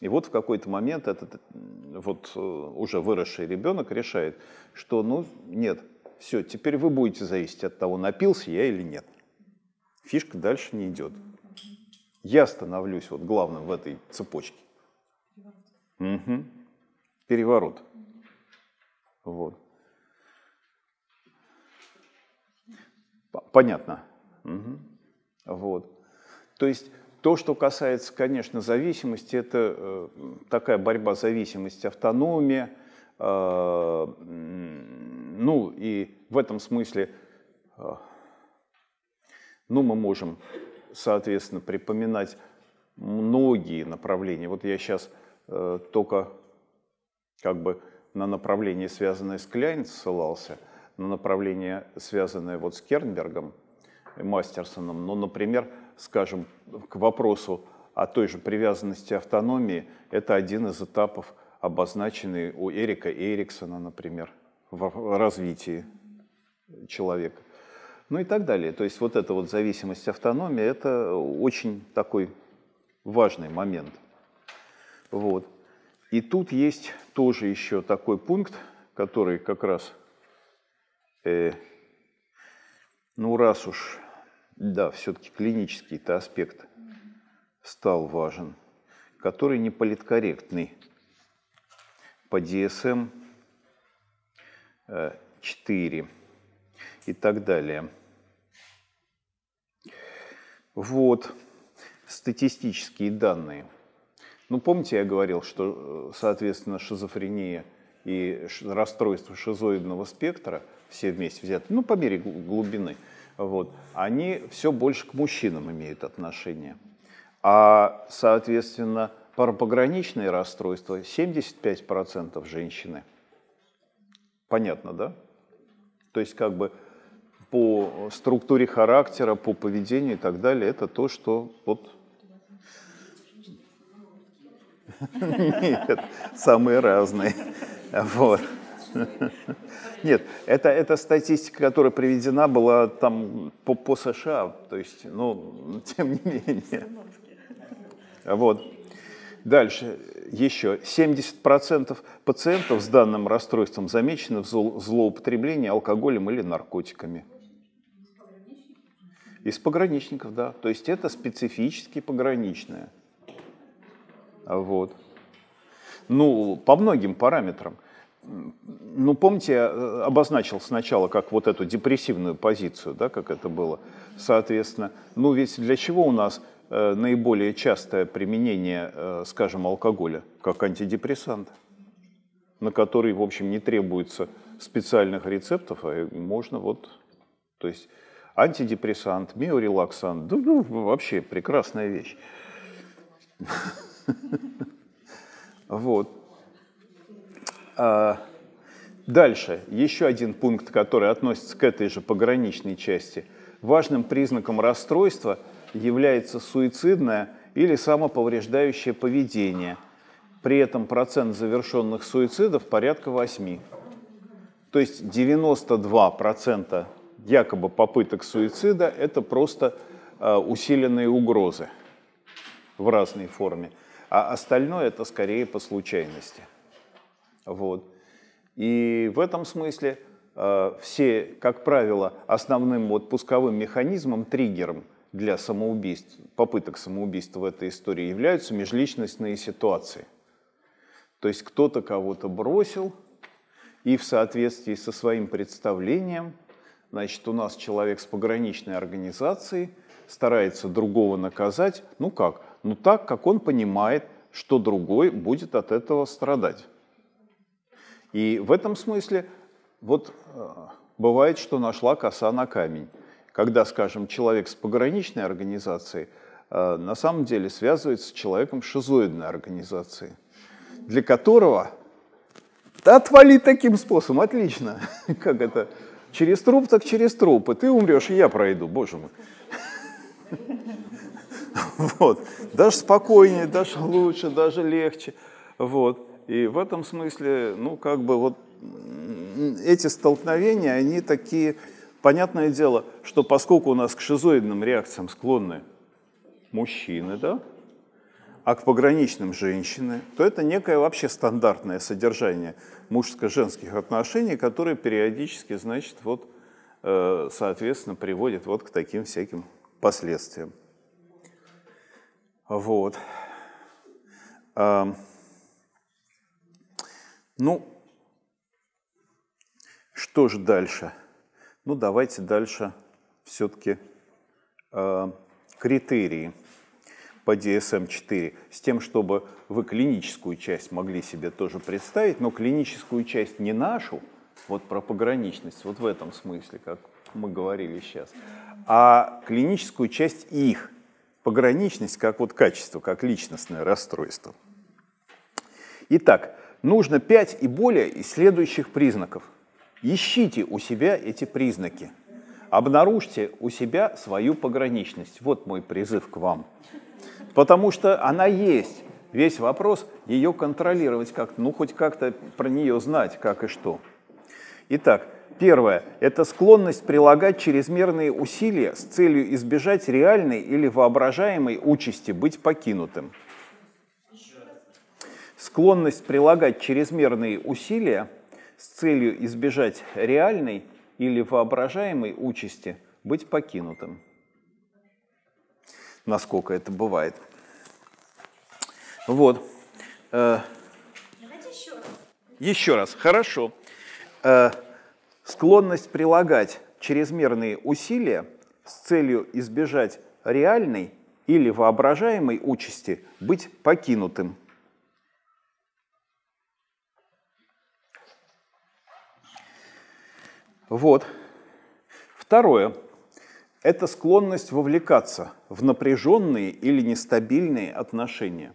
И вот в какой-то момент этот вот э, уже выросший ребенок решает, что ну нет, все, теперь вы будете зависеть от того, напился я или нет. Фишка дальше не идет. Я становлюсь вот главным в этой цепочке. Переворот. Угу. Переворот. Вот. Понятно. Угу. Вот. То есть то, что касается, конечно, зависимости, это э, такая борьба зависимости, автономия. Э, ну и в этом смысле, э, ну мы можем, соответственно, припоминать многие направления. Вот я сейчас только как бы на направление, связанное с Кляйн, ссылался, на направление, связанное вот с Кернбергом и Мастерсоном. Но, например, скажем, к вопросу о той же привязанности автономии, это один из этапов, обозначенный у Эрика Эриксона, например, в развитии человека. Ну и так далее. То есть вот эта вот зависимость автономии – это очень такой важный момент. Вот. И тут есть тоже еще такой пункт, который как раз, э, ну раз уж да, все-таки клинический-то аспект стал важен, который не политкорректный. По DSM 4 эм, э, и так далее. Вот статистические данные. Ну, помните, я говорил, что, э, соответственно, шизофрения и расстройство шизоидного спектра все вместе взяты, ну, по мере глубины – вот, они все больше к мужчинам имеют отношение. А, соответственно, парапограничные расстройства 75% женщины. Понятно, да? То есть как бы по структуре характера, по поведению и так далее, это то, что вот... *laughs* Нет, самые разные. Вот. *laughs* Нет, это, это статистика, которая приведена была там по, по США, то есть, ну, *laughs* тем не менее. Вот. Дальше еще 70% пациентов с данным расстройством замечены в злоупотреблении алкоголем или наркотиками. Из пограничников, да. То есть это специфически пограничное. Вот. Ну, по многим параметрам ну, помните, я э, обозначил сначала как вот эту депрессивную позицию, да, как это было, соответственно. Ну, ведь для чего у нас э, наиболее частое применение, э, скажем, алкоголя, как антидепрессант, на который, в общем, не требуется специальных рецептов, а можно вот, то есть антидепрессант, миорелаксант, да, ну, вообще прекрасная вещь. *laughs* Вот. А, дальше, еще один пункт, который относится к этой же пограничной части. Важным признаком расстройства является суицидное или самоповреждающее поведение. При этом процент завершенных суицидов порядка 8. То есть 92% якобы попыток суицида – это просто а, усиленные угрозы в разной форме, а остальное – это скорее по случайности. Вот. И в этом смысле э, все, как правило, основным вот пусковым механизмом, триггером для самоубийств, попыток самоубийства в этой истории являются межличностные ситуации. То есть кто-то кого-то бросил, и в соответствии со своим представлением, значит, у нас человек с пограничной организацией старается другого наказать, ну как, ну так, как он понимает, что другой будет от этого страдать. И в этом смысле вот э, бывает, что нашла коса на камень. Когда, скажем, человек с пограничной организации э, на самом деле связывается с человеком шизоидной организации, для которого да отвали таким способом, отлично. *laughs* Как это? Через труп, так через труп. И ты умрешь, и я пройду, боже мой. *laughs* Вот. Даже спокойнее, даже лучше, даже легче. Вот. И в этом смысле, ну, как бы вот эти столкновения, они такие, понятное дело, что поскольку у нас к шизоидным реакциям склонны мужчины, да, а к пограничным женщины, то это некое вообще стандартное содержание мужско-женских отношений, которое периодически, значит, вот, э, соответственно, приводит вот к таким всяким последствиям. Вот. Ну, что же дальше? Ну, давайте дальше все-таки э, критерии по DSM-4, эм с тем, чтобы вы клиническую часть могли себе тоже представить, но клиническую часть не нашу, вот про пограничность, вот в этом смысле, как мы говорили сейчас, а клиническую часть их, пограничность как вот качество, как личностное расстройство. Итак, нужно пять и более из следующих признаков. Ищите у себя эти признаки. Обнаружьте у себя свою пограничность. Вот мой призыв к вам. Потому что она есть. Весь вопрос ее контролировать как то ну хоть как-то про нее знать, как и что. Итак, первое – это склонность прилагать чрезмерные усилия с целью избежать реальной или воображаемой участи быть покинутым – склонность прилагать чрезмерные усилия с целью избежать реальной или воображаемой участи быть покинутым. Насколько это бывает. Вот. Э, Давайте еще раз. Еще раз, хорошо. Э, склонность прилагать чрезмерные усилия с целью избежать реальной или воображаемой участи быть покинутым. Вот. Второе – это склонность вовлекаться в напряженные или нестабильные отношения.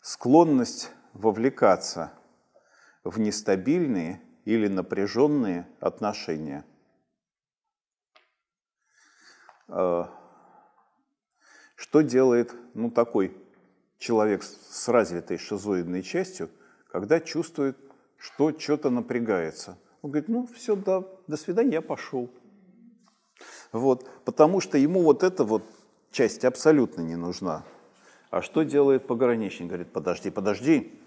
Склонность вовлекаться в нестабильные или напряженные отношения. Э, что делает ну, такой человек с развитой шизоидной частью – когда чувствует, что что-то напрягается. Он говорит, ну все, да, до свидания, я пошел. Вот, потому что ему вот эта вот часть абсолютно не нужна. А что делает пограничник? Говорит, подожди, подожди,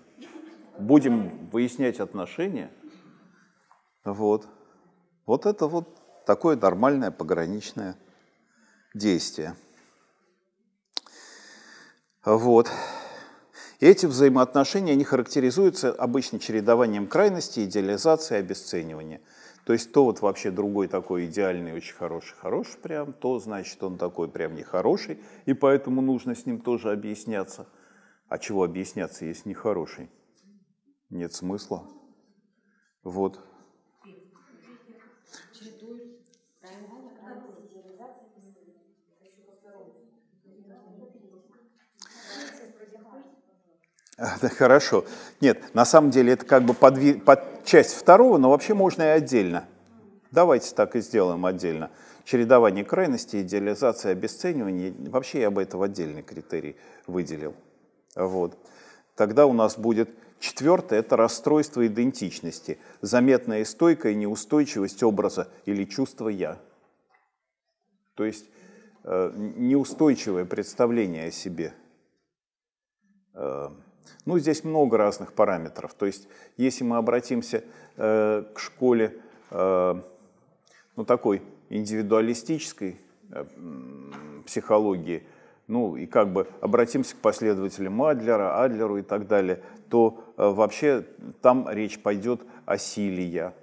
будем выяснять отношения. Вот. Вот это вот такое нормальное пограничное действие. Вот. И эти взаимоотношения, они характеризуются обычно чередованием крайностей, идеализации, обесценивания. То есть то вот вообще другой такой идеальный, очень хороший, хороший прям, то значит он такой прям нехороший, и поэтому нужно с ним тоже объясняться. А чего объясняться, если нехороший? Нет смысла. Вот. *laughs* хорошо. Нет, на самом деле это как бы подви... под часть второго, но вообще можно и отдельно. Давайте так и сделаем отдельно. Чередование крайностей, идеализация, обесценивание. Вообще я бы это в отдельный критерий выделил. Вот. Тогда у нас будет четвертое – это расстройство идентичности, заметная и стойкая неустойчивость образа или чувства «я». То есть э, неустойчивое представление о себе э, – ну, здесь много разных параметров. То есть, если мы обратимся э, к школе, э, ну, такой индивидуалистической э, психологии, ну, и как бы обратимся к последователям Адлера, Адлеру и так далее, то э, вообще там речь пойдет о силе «я»,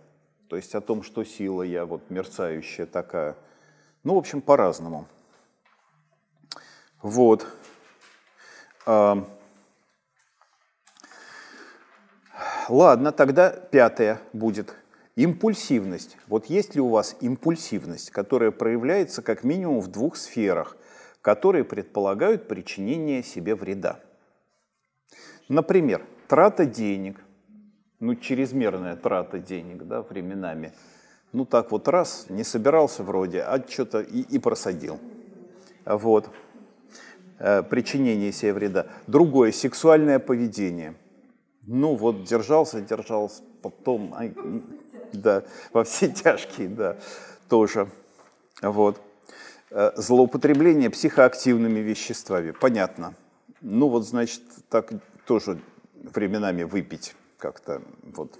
то есть о том, что сила «я», вот мерцающая такая. Ну, в общем, по-разному. Вот. Э, Ладно, тогда пятое будет. Импульсивность. Вот есть ли у вас импульсивность, которая проявляется как минимум в двух сферах, которые предполагают причинение себе вреда? Например, трата денег, ну, чрезмерная трата денег, да, временами. Ну, так вот раз, не собирался вроде, а что-то и, и просадил. Вот. Э, причинение себе вреда. Другое, сексуальное поведение – ну вот держался, держался, потом, ай, да, во все тяжкие, да, тоже. Вот. Э, злоупотребление психоактивными веществами, понятно. Ну вот, значит, так тоже временами выпить как-то, вот.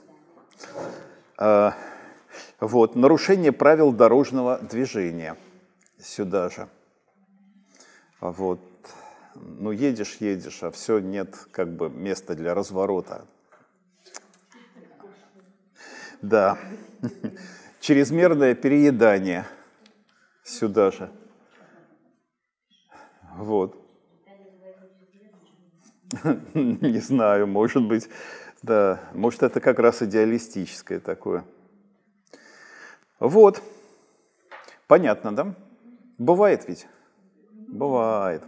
А, вот, нарушение правил дорожного движения сюда же. Вот, ну едешь, едешь, а все нет как бы места для разворота. Да. *laughs* Чрезмерное переедание сюда же. Вот. *laughs* Не знаю, может быть, да, может это как раз идеалистическое такое. Вот. Понятно, да? Бывает ведь? Бывает.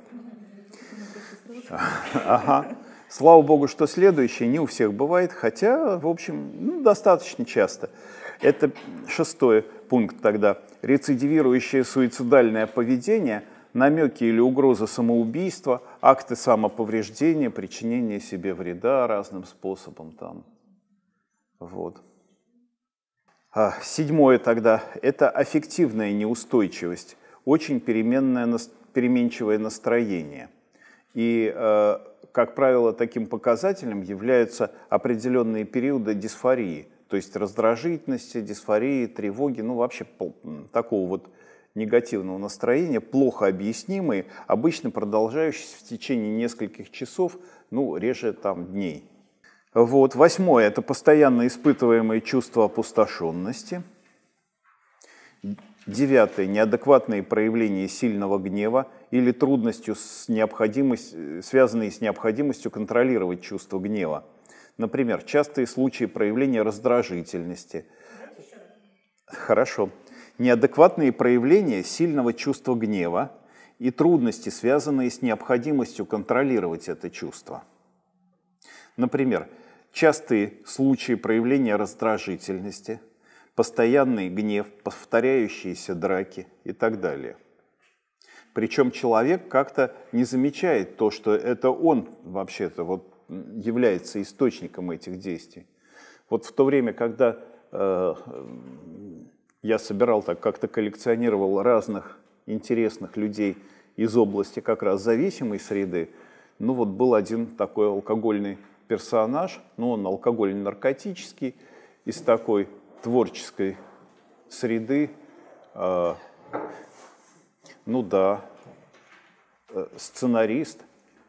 *laughs* Ага. Слава богу, что следующее не у всех бывает, хотя, в общем, ну, достаточно часто. Это шестой пункт тогда. Рецидивирующее суицидальное поведение, намеки или угроза самоубийства, акты самоповреждения, причинение себе вреда разным способом там. Вот. А, седьмое тогда – это аффективная неустойчивость, очень переменное, переменчивое настроение – и, э, как правило, таким показателем являются определенные периоды дисфории, то есть раздражительности, дисфории, тревоги, ну вообще такого вот негативного настроения, плохо объяснимые, обычно продолжающиеся в течение нескольких часов, ну, реже там дней. Вот. Восьмое – это постоянно испытываемые чувство опустошенности. Девятое – неадекватные проявления сильного гнева или трудностью, с необходимость, связанные с необходимостью контролировать чувство гнева. Например, частые случаи проявления раздражительности. Хорошо. Неадекватные проявления сильного чувства гнева и трудности, связанные с необходимостью контролировать это чувство. Например, частые случаи проявления раздражительности, постоянный гнев, повторяющиеся драки и так далее. Причем человек как-то не замечает то, что это он вообще-то вот является источником этих действий. Вот в то время, когда э, я собирал так, как-то коллекционировал разных интересных людей из области как раз зависимой среды, ну вот был один такой алкогольный персонаж, ну он алкогольно-наркотический, из такой творческой среды, э, ну да, э, сценарист,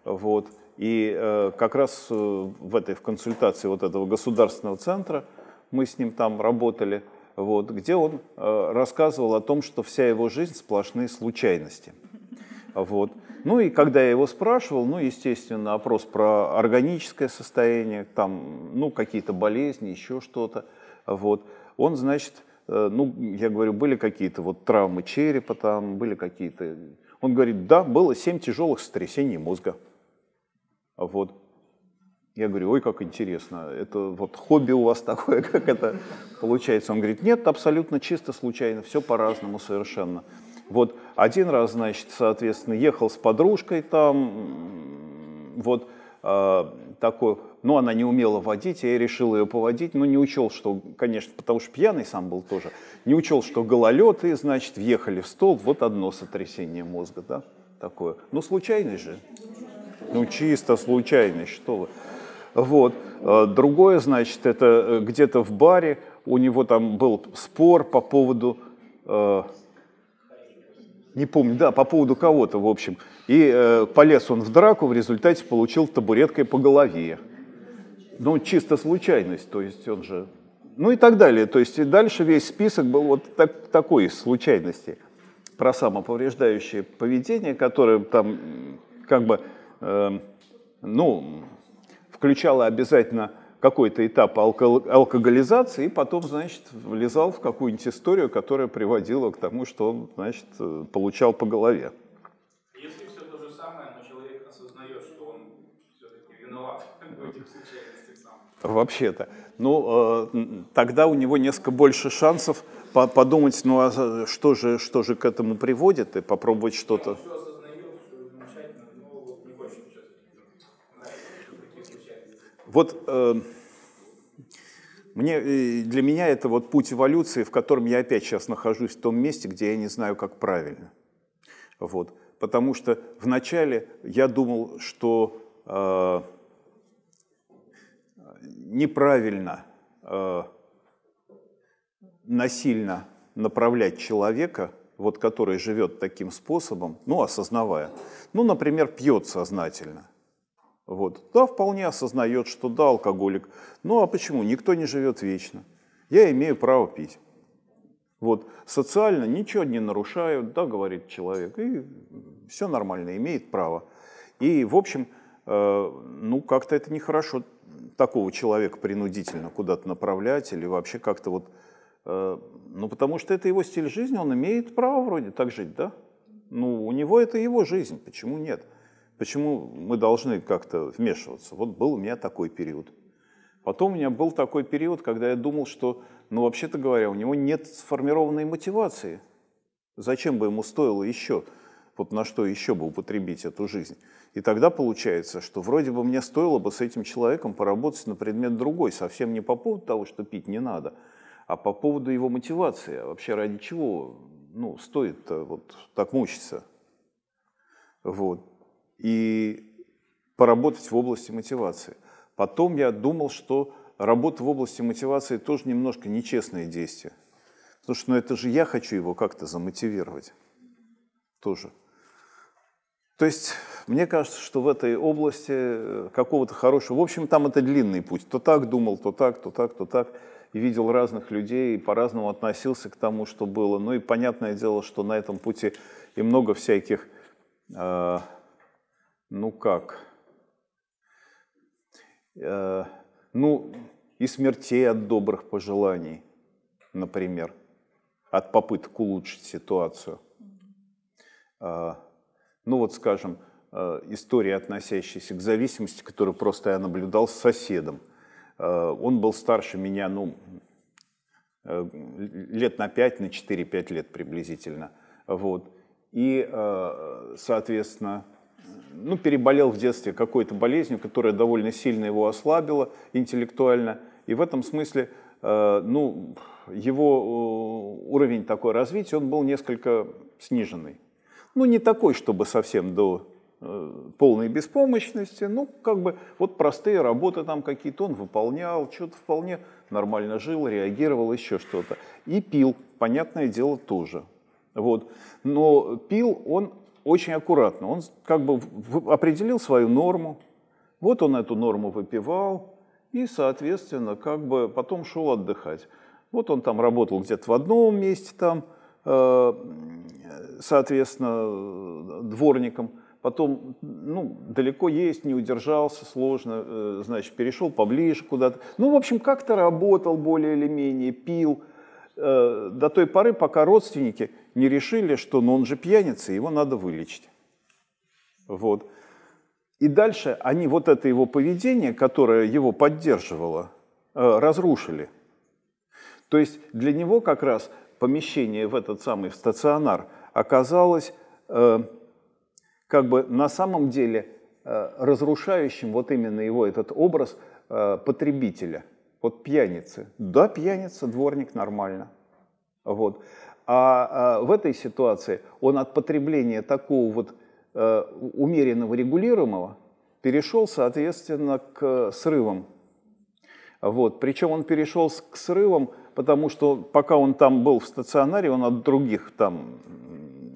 вот. И э, как раз э, в этой в консультации вот этого государственного центра мы с ним там работали, вот, где он рассказывал о том, что вся его жизнь сплошные случайности. Вот. Ну и когда я его спрашивал, ну, естественно, опрос про органическое состояние, там, ну, какие-то болезни, еще что-то, вот, он, значит, Э, ну, я говорю, были какие-то вот травмы черепа там, были какие-то... Он говорит, да, было семь тяжелых сотрясений мозга. Вот. Я говорю, ой, как интересно, это вот хобби у вас *laughs* такое, как это получается? Он говорит, нет, абсолютно чисто случайно, все по-разному совершенно. Вот один раз, значит, соответственно, ехал с подружкой там, вот э, такой но ну, она не умела водить, и я решил ее поводить, но ну, не учел, что, конечно, потому что пьяный сам был тоже, не учел, что гололед, и, значит, въехали в стол, вот одно сотрясение мозга, да, такое. Ну, случайный же. Ну, чисто случайный что вы. Вот. А, другое, значит, это э, где-то в баре у него там был спор по поводу э, не помню, да, по поводу кого-то, в общем. И э, полез он в драку, в результате получил табуреткой по голове ну, чисто случайность, то есть он же... Ну и так далее. То есть дальше весь список был вот так, такой случайности про самоповреждающее поведение, которое там как бы, э, ну, включало обязательно какой-то этап алко- алкоголизации, и потом, значит, влезал в какую-нибудь историю, которая приводила к тому, что он, значит, э, получал по голове. вообще-то. Ну, э, тогда у него несколько больше шансов по подумать, ну а что же, что же к этому приводит, и попробовать что-то. Вот э, мне, э, для меня это вот путь эволюции, в котором я опять сейчас нахожусь в том месте, где я не знаю, как правильно. Вот. Потому что вначале я думал, что э, неправильно э, насильно направлять человека, вот который живет таким способом, ну, осознавая. Ну, например, пьет сознательно. Вот. Да, вполне осознает, что да, алкоголик. Ну, а почему? Никто не живет вечно. Я имею право пить. Вот. Социально ничего не нарушаю, да, говорит человек, и все нормально, имеет право. И, в общем, э, ну, как-то это нехорошо такого человека принудительно куда-то направлять или вообще как-то вот... Э, ну, потому что это его стиль жизни, он имеет право вроде так жить, да? Ну, у него это его жизнь, почему нет? Почему мы должны как-то вмешиваться? Вот был у меня такой период. Потом у меня был такой период, когда я думал, что, ну, вообще-то говоря, у него нет сформированной мотивации. Зачем бы ему стоило еще? вот на что еще бы употребить эту жизнь. И тогда получается, что вроде бы мне стоило бы с этим человеком поработать на предмет другой, совсем не по поводу того, что пить не надо, а по поводу его мотивации, а вообще ради чего ну, стоит вот так мучиться. Вот. И поработать в области мотивации. Потом я думал, что работа в области мотивации тоже немножко нечестное действие. Потому что ну, это же я хочу его как-то замотивировать тоже. То есть мне кажется, что в этой области э, какого-то хорошего, в общем, там это длинный путь. То так думал, то так, то так, то так. И видел разных людей, и по-разному относился к тому, что было. Ну и понятное дело, что на этом пути и много всяких, э, ну как, э, ну и смертей от добрых пожеланий, например, от попыток улучшить ситуацию. Э, ну вот, скажем, э, истории, относящиеся к зависимости, которую просто я наблюдал с соседом. Э, он был старше меня, ну, э, лет на 5, на 4-5 лет приблизительно. Вот. И, соответственно, ну, переболел в детстве какой-то болезнью, которая довольно сильно его ослабила интеллектуально. И в этом смысле ну, его уровень такой развития, он был несколько сниженный ну не такой, чтобы совсем до э, полной беспомощности, ну, как бы, вот простые работы там какие-то он выполнял, что-то вполне нормально жил, реагировал, еще что-то. И пил, понятное дело, тоже. Вот. Но пил он очень аккуратно, он как бы определил свою норму, вот он эту норму выпивал, и, соответственно, как бы потом шел отдыхать. Вот он там работал где-то в одном месте, там, Э, соответственно, дворником. Потом, ну, далеко есть, не удержался, сложно, э, значит, перешел поближе куда-то. Ну, в общем, как-то работал более или менее, пил э, до той поры, пока родственники не решили, что ну, он же пьяница, его надо вылечить. Вот. И дальше они вот это его поведение, которое его поддерживало, разрушили. То есть для него как раз помещение в этот самый в стационар оказалось э, как бы на самом деле э, разрушающим вот именно его этот образ э, потребителя, вот пьяницы. Да, пьяница, дворник нормально. Вот. А, а в этой ситуации он от потребления такого вот э, умеренного регулируемого перешел, соответственно, к срывам. Вот. Причем он перешел к срывам, потому что пока он там был в стационаре, он от других там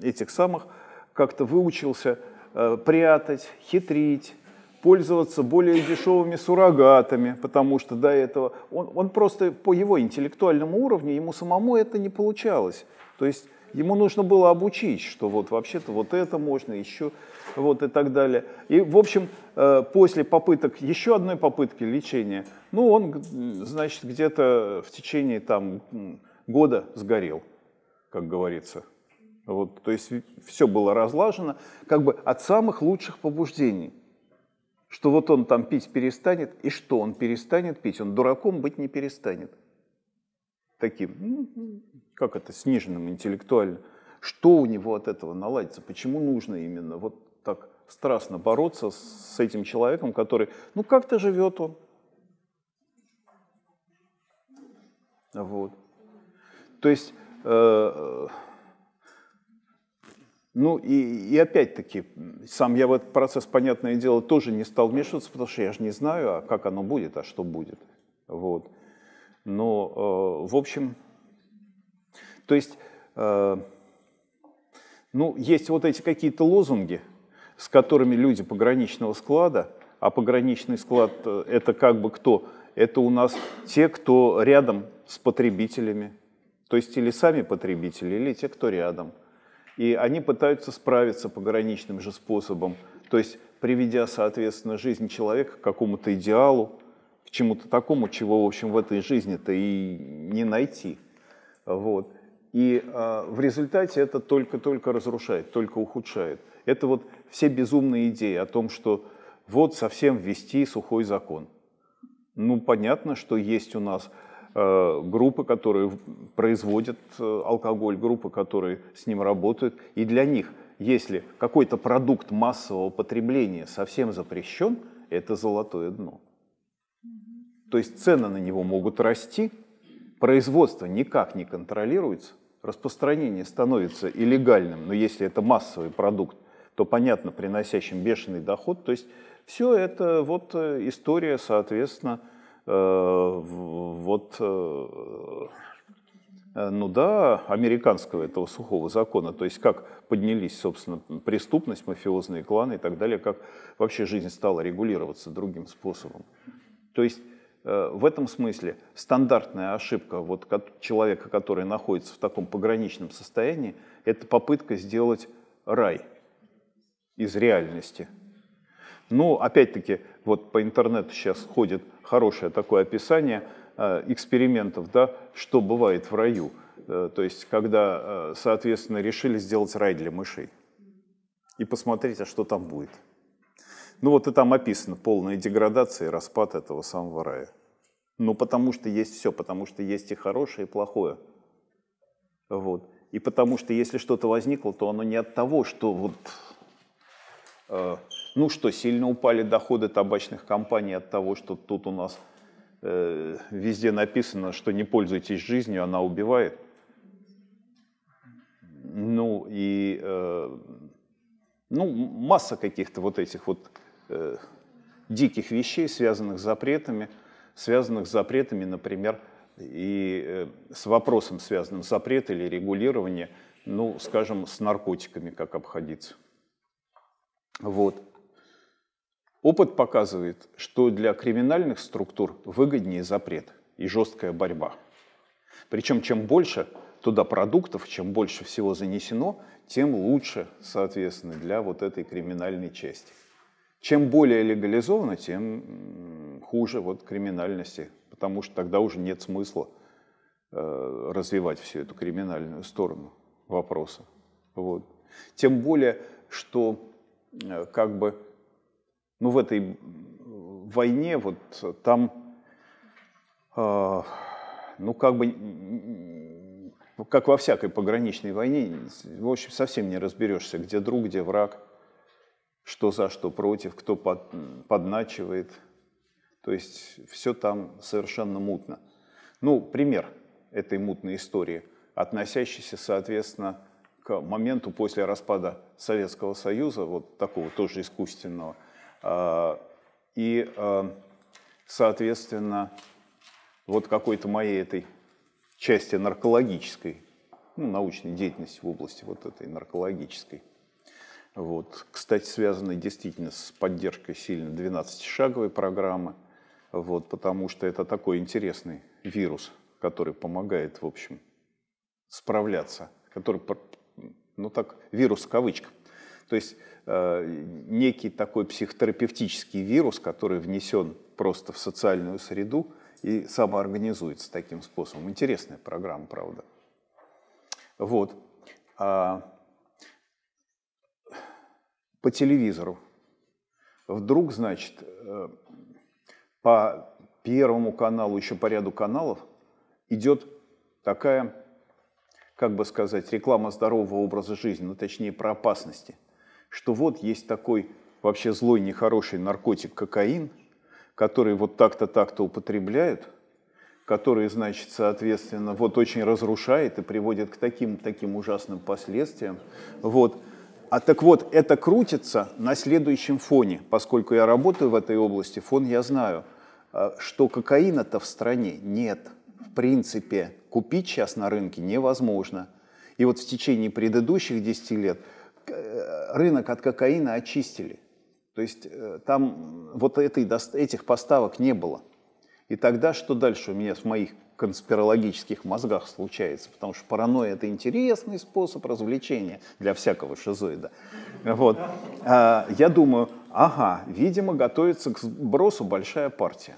этих самых как-то выучился э, прятать, хитрить, пользоваться более дешевыми суррогатами, потому что до этого он, он просто по его интеллектуальному уровню ему самому это не получалось. То есть Ему нужно было обучить, что вот вообще-то вот это можно, еще вот и так далее. И, в общем, э, после попыток, еще одной попытки лечения, ну, он, значит, где-то в течение там года сгорел, как говорится. Вот, то есть все было разлажено как бы от самых лучших побуждений что вот он там пить перестанет, и что он перестанет пить? Он дураком быть не перестанет таким, ну, как это, сниженным интеллектуально. Что у него от этого наладится? Почему нужно именно вот так страстно бороться с этим человеком, который, ну как-то живет он. Вот. То есть, э, ну и, и опять-таки, сам я в этот процесс, понятное дело, тоже не стал вмешиваться, потому что я же не знаю, а как оно будет, а что будет. Вот. Но, э, в общем, то есть, э, ну, есть вот эти какие-то лозунги, с которыми люди пограничного склада, а пограничный склад э, – это как бы кто? Это у нас те, кто рядом с потребителями, то есть или сами потребители, или те, кто рядом. И они пытаются справиться пограничным же способом, то есть приведя, соответственно, жизнь человека к какому-то идеалу, чему-то такому, чего, в общем, в этой жизни-то и не найти. Вот. И э, в результате это только-только разрушает, только ухудшает. Это вот все безумные идеи о том, что вот совсем ввести сухой закон. Ну, понятно, что есть у нас э, группы, которые производят э, алкоголь, группы, которые с ним работают. И для них, если какой-то продукт массового потребления совсем запрещен, это золотое дно. То есть цены на него могут расти, производство никак не контролируется, распространение становится илlegальным, но если это массовый продукт, то, понятно, приносящим бешеный доход. То есть все это вот э, история, соответственно, э, вот, э, э, ну да, американского этого сухого закона. То есть как поднялись, собственно, преступность, мафиозные кланы и так далее, как вообще жизнь стала регулироваться другим способом. То есть Э, в этом смысле стандартная ошибка вот человека, который находится в таком пограничном состоянии, это попытка сделать рай из реальности. Ну, опять-таки, вот по интернету сейчас ходит хорошее такое описание э, экспериментов, да, что бывает в раю. Э, то есть, когда, соответственно, решили сделать рай для мышей и посмотреть, а что там будет. Ну вот и там описано полная деградация и распад этого самого рая. Ну потому что есть все, потому что есть и хорошее, и плохое. Вот. И потому что если что-то возникло, то оно не от того, что вот, э, ну что, сильно упали доходы табачных компаний от того, что тут у нас э, везде написано, что не пользуйтесь жизнью, она убивает. Ну и э, ну, масса каких-то вот этих вот Э, диких вещей, связанных с запретами, связанных с запретами, например, и э, с вопросом, связанным с запретом или регулированием, ну, скажем, с наркотиками, как обходиться. Вот. Опыт показывает, что для криминальных структур выгоднее запрет и жесткая борьба. Причем чем больше туда продуктов, чем больше всего занесено, тем лучше, соответственно, для вот этой криминальной части. Чем более легализовано, тем хуже вот криминальности, потому что тогда уже нет смысла э, развивать всю эту криминальную сторону вопроса. Вот. Тем более, что э, как бы ну, в этой войне вот там э, ну как бы как во всякой пограничной войне, в общем, совсем не разберешься, где друг, где враг что за, что против, кто под, подначивает. То есть все там совершенно мутно. Ну, пример этой мутной истории, относящийся, соответственно, к моменту после распада Советского Союза, вот такого тоже искусственного, а, и, а, соответственно, вот какой-то моей этой части наркологической, ну, научной деятельности в области вот этой наркологической, вот. Кстати, связаны действительно с поддержкой сильно 12-шаговой программы, вот, потому что это такой интересный вирус, который помогает, в общем, справляться, который, ну так, вирус в кавычках. То есть э, некий такой психотерапевтический вирус, который внесен просто в социальную среду и самоорганизуется таким способом. Интересная программа, правда. Вот. А, по телевизору. Вдруг, значит, э, по первому каналу, еще по ряду каналов, идет такая, как бы сказать, реклама здорового образа жизни, ну точнее про опасности, что вот есть такой вообще злой, нехороший наркотик кокаин, который вот так-то, так-то употребляют, который, значит, соответственно, вот очень разрушает и приводит к таким, таким ужасным последствиям. Вот. А так вот, это крутится на следующем фоне. Поскольку я работаю в этой области, фон я знаю, а, что кокаина-то в стране нет. В принципе, купить сейчас на рынке невозможно. И вот в течение предыдущих 10 лет э, рынок от кокаина очистили. То есть э, там вот этой, этих поставок не было. И тогда что дальше у меня в моих конспирологических мозгах случается? Потому что паранойя – это интересный способ развлечения для всякого шизоида. Вот. А, я думаю, ага, видимо, готовится к сбросу большая партия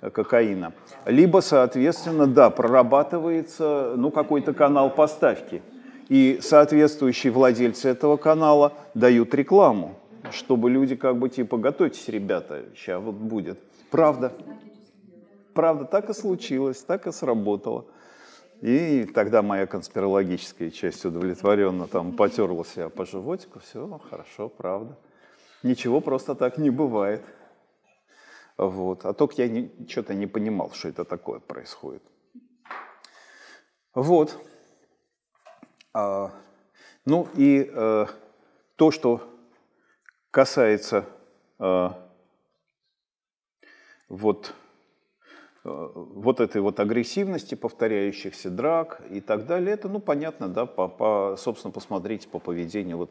кокаина. Либо, соответственно, да, прорабатывается ну, какой-то канал поставки. И соответствующие владельцы этого канала дают рекламу, чтобы люди как бы типа готовьтесь, ребята, сейчас вот будет. Правда. Правда, так и случилось, так и сработало. И тогда моя конспирологическая часть удовлетворенно там потерла себя по животику, все хорошо, правда. Ничего просто так не бывает. Вот. А только я не, что-то не понимал, что это такое происходит. Вот. А, ну и а, то, что касается а, вот, э, вот этой вот агрессивности, повторяющихся драк и так далее, это, ну, понятно, да, по, по, собственно, посмотрите по поведению вот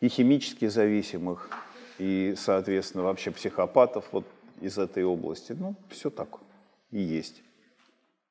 и химически зависимых, и, соответственно, вообще психопатов вот из этой области. Ну, все так и есть.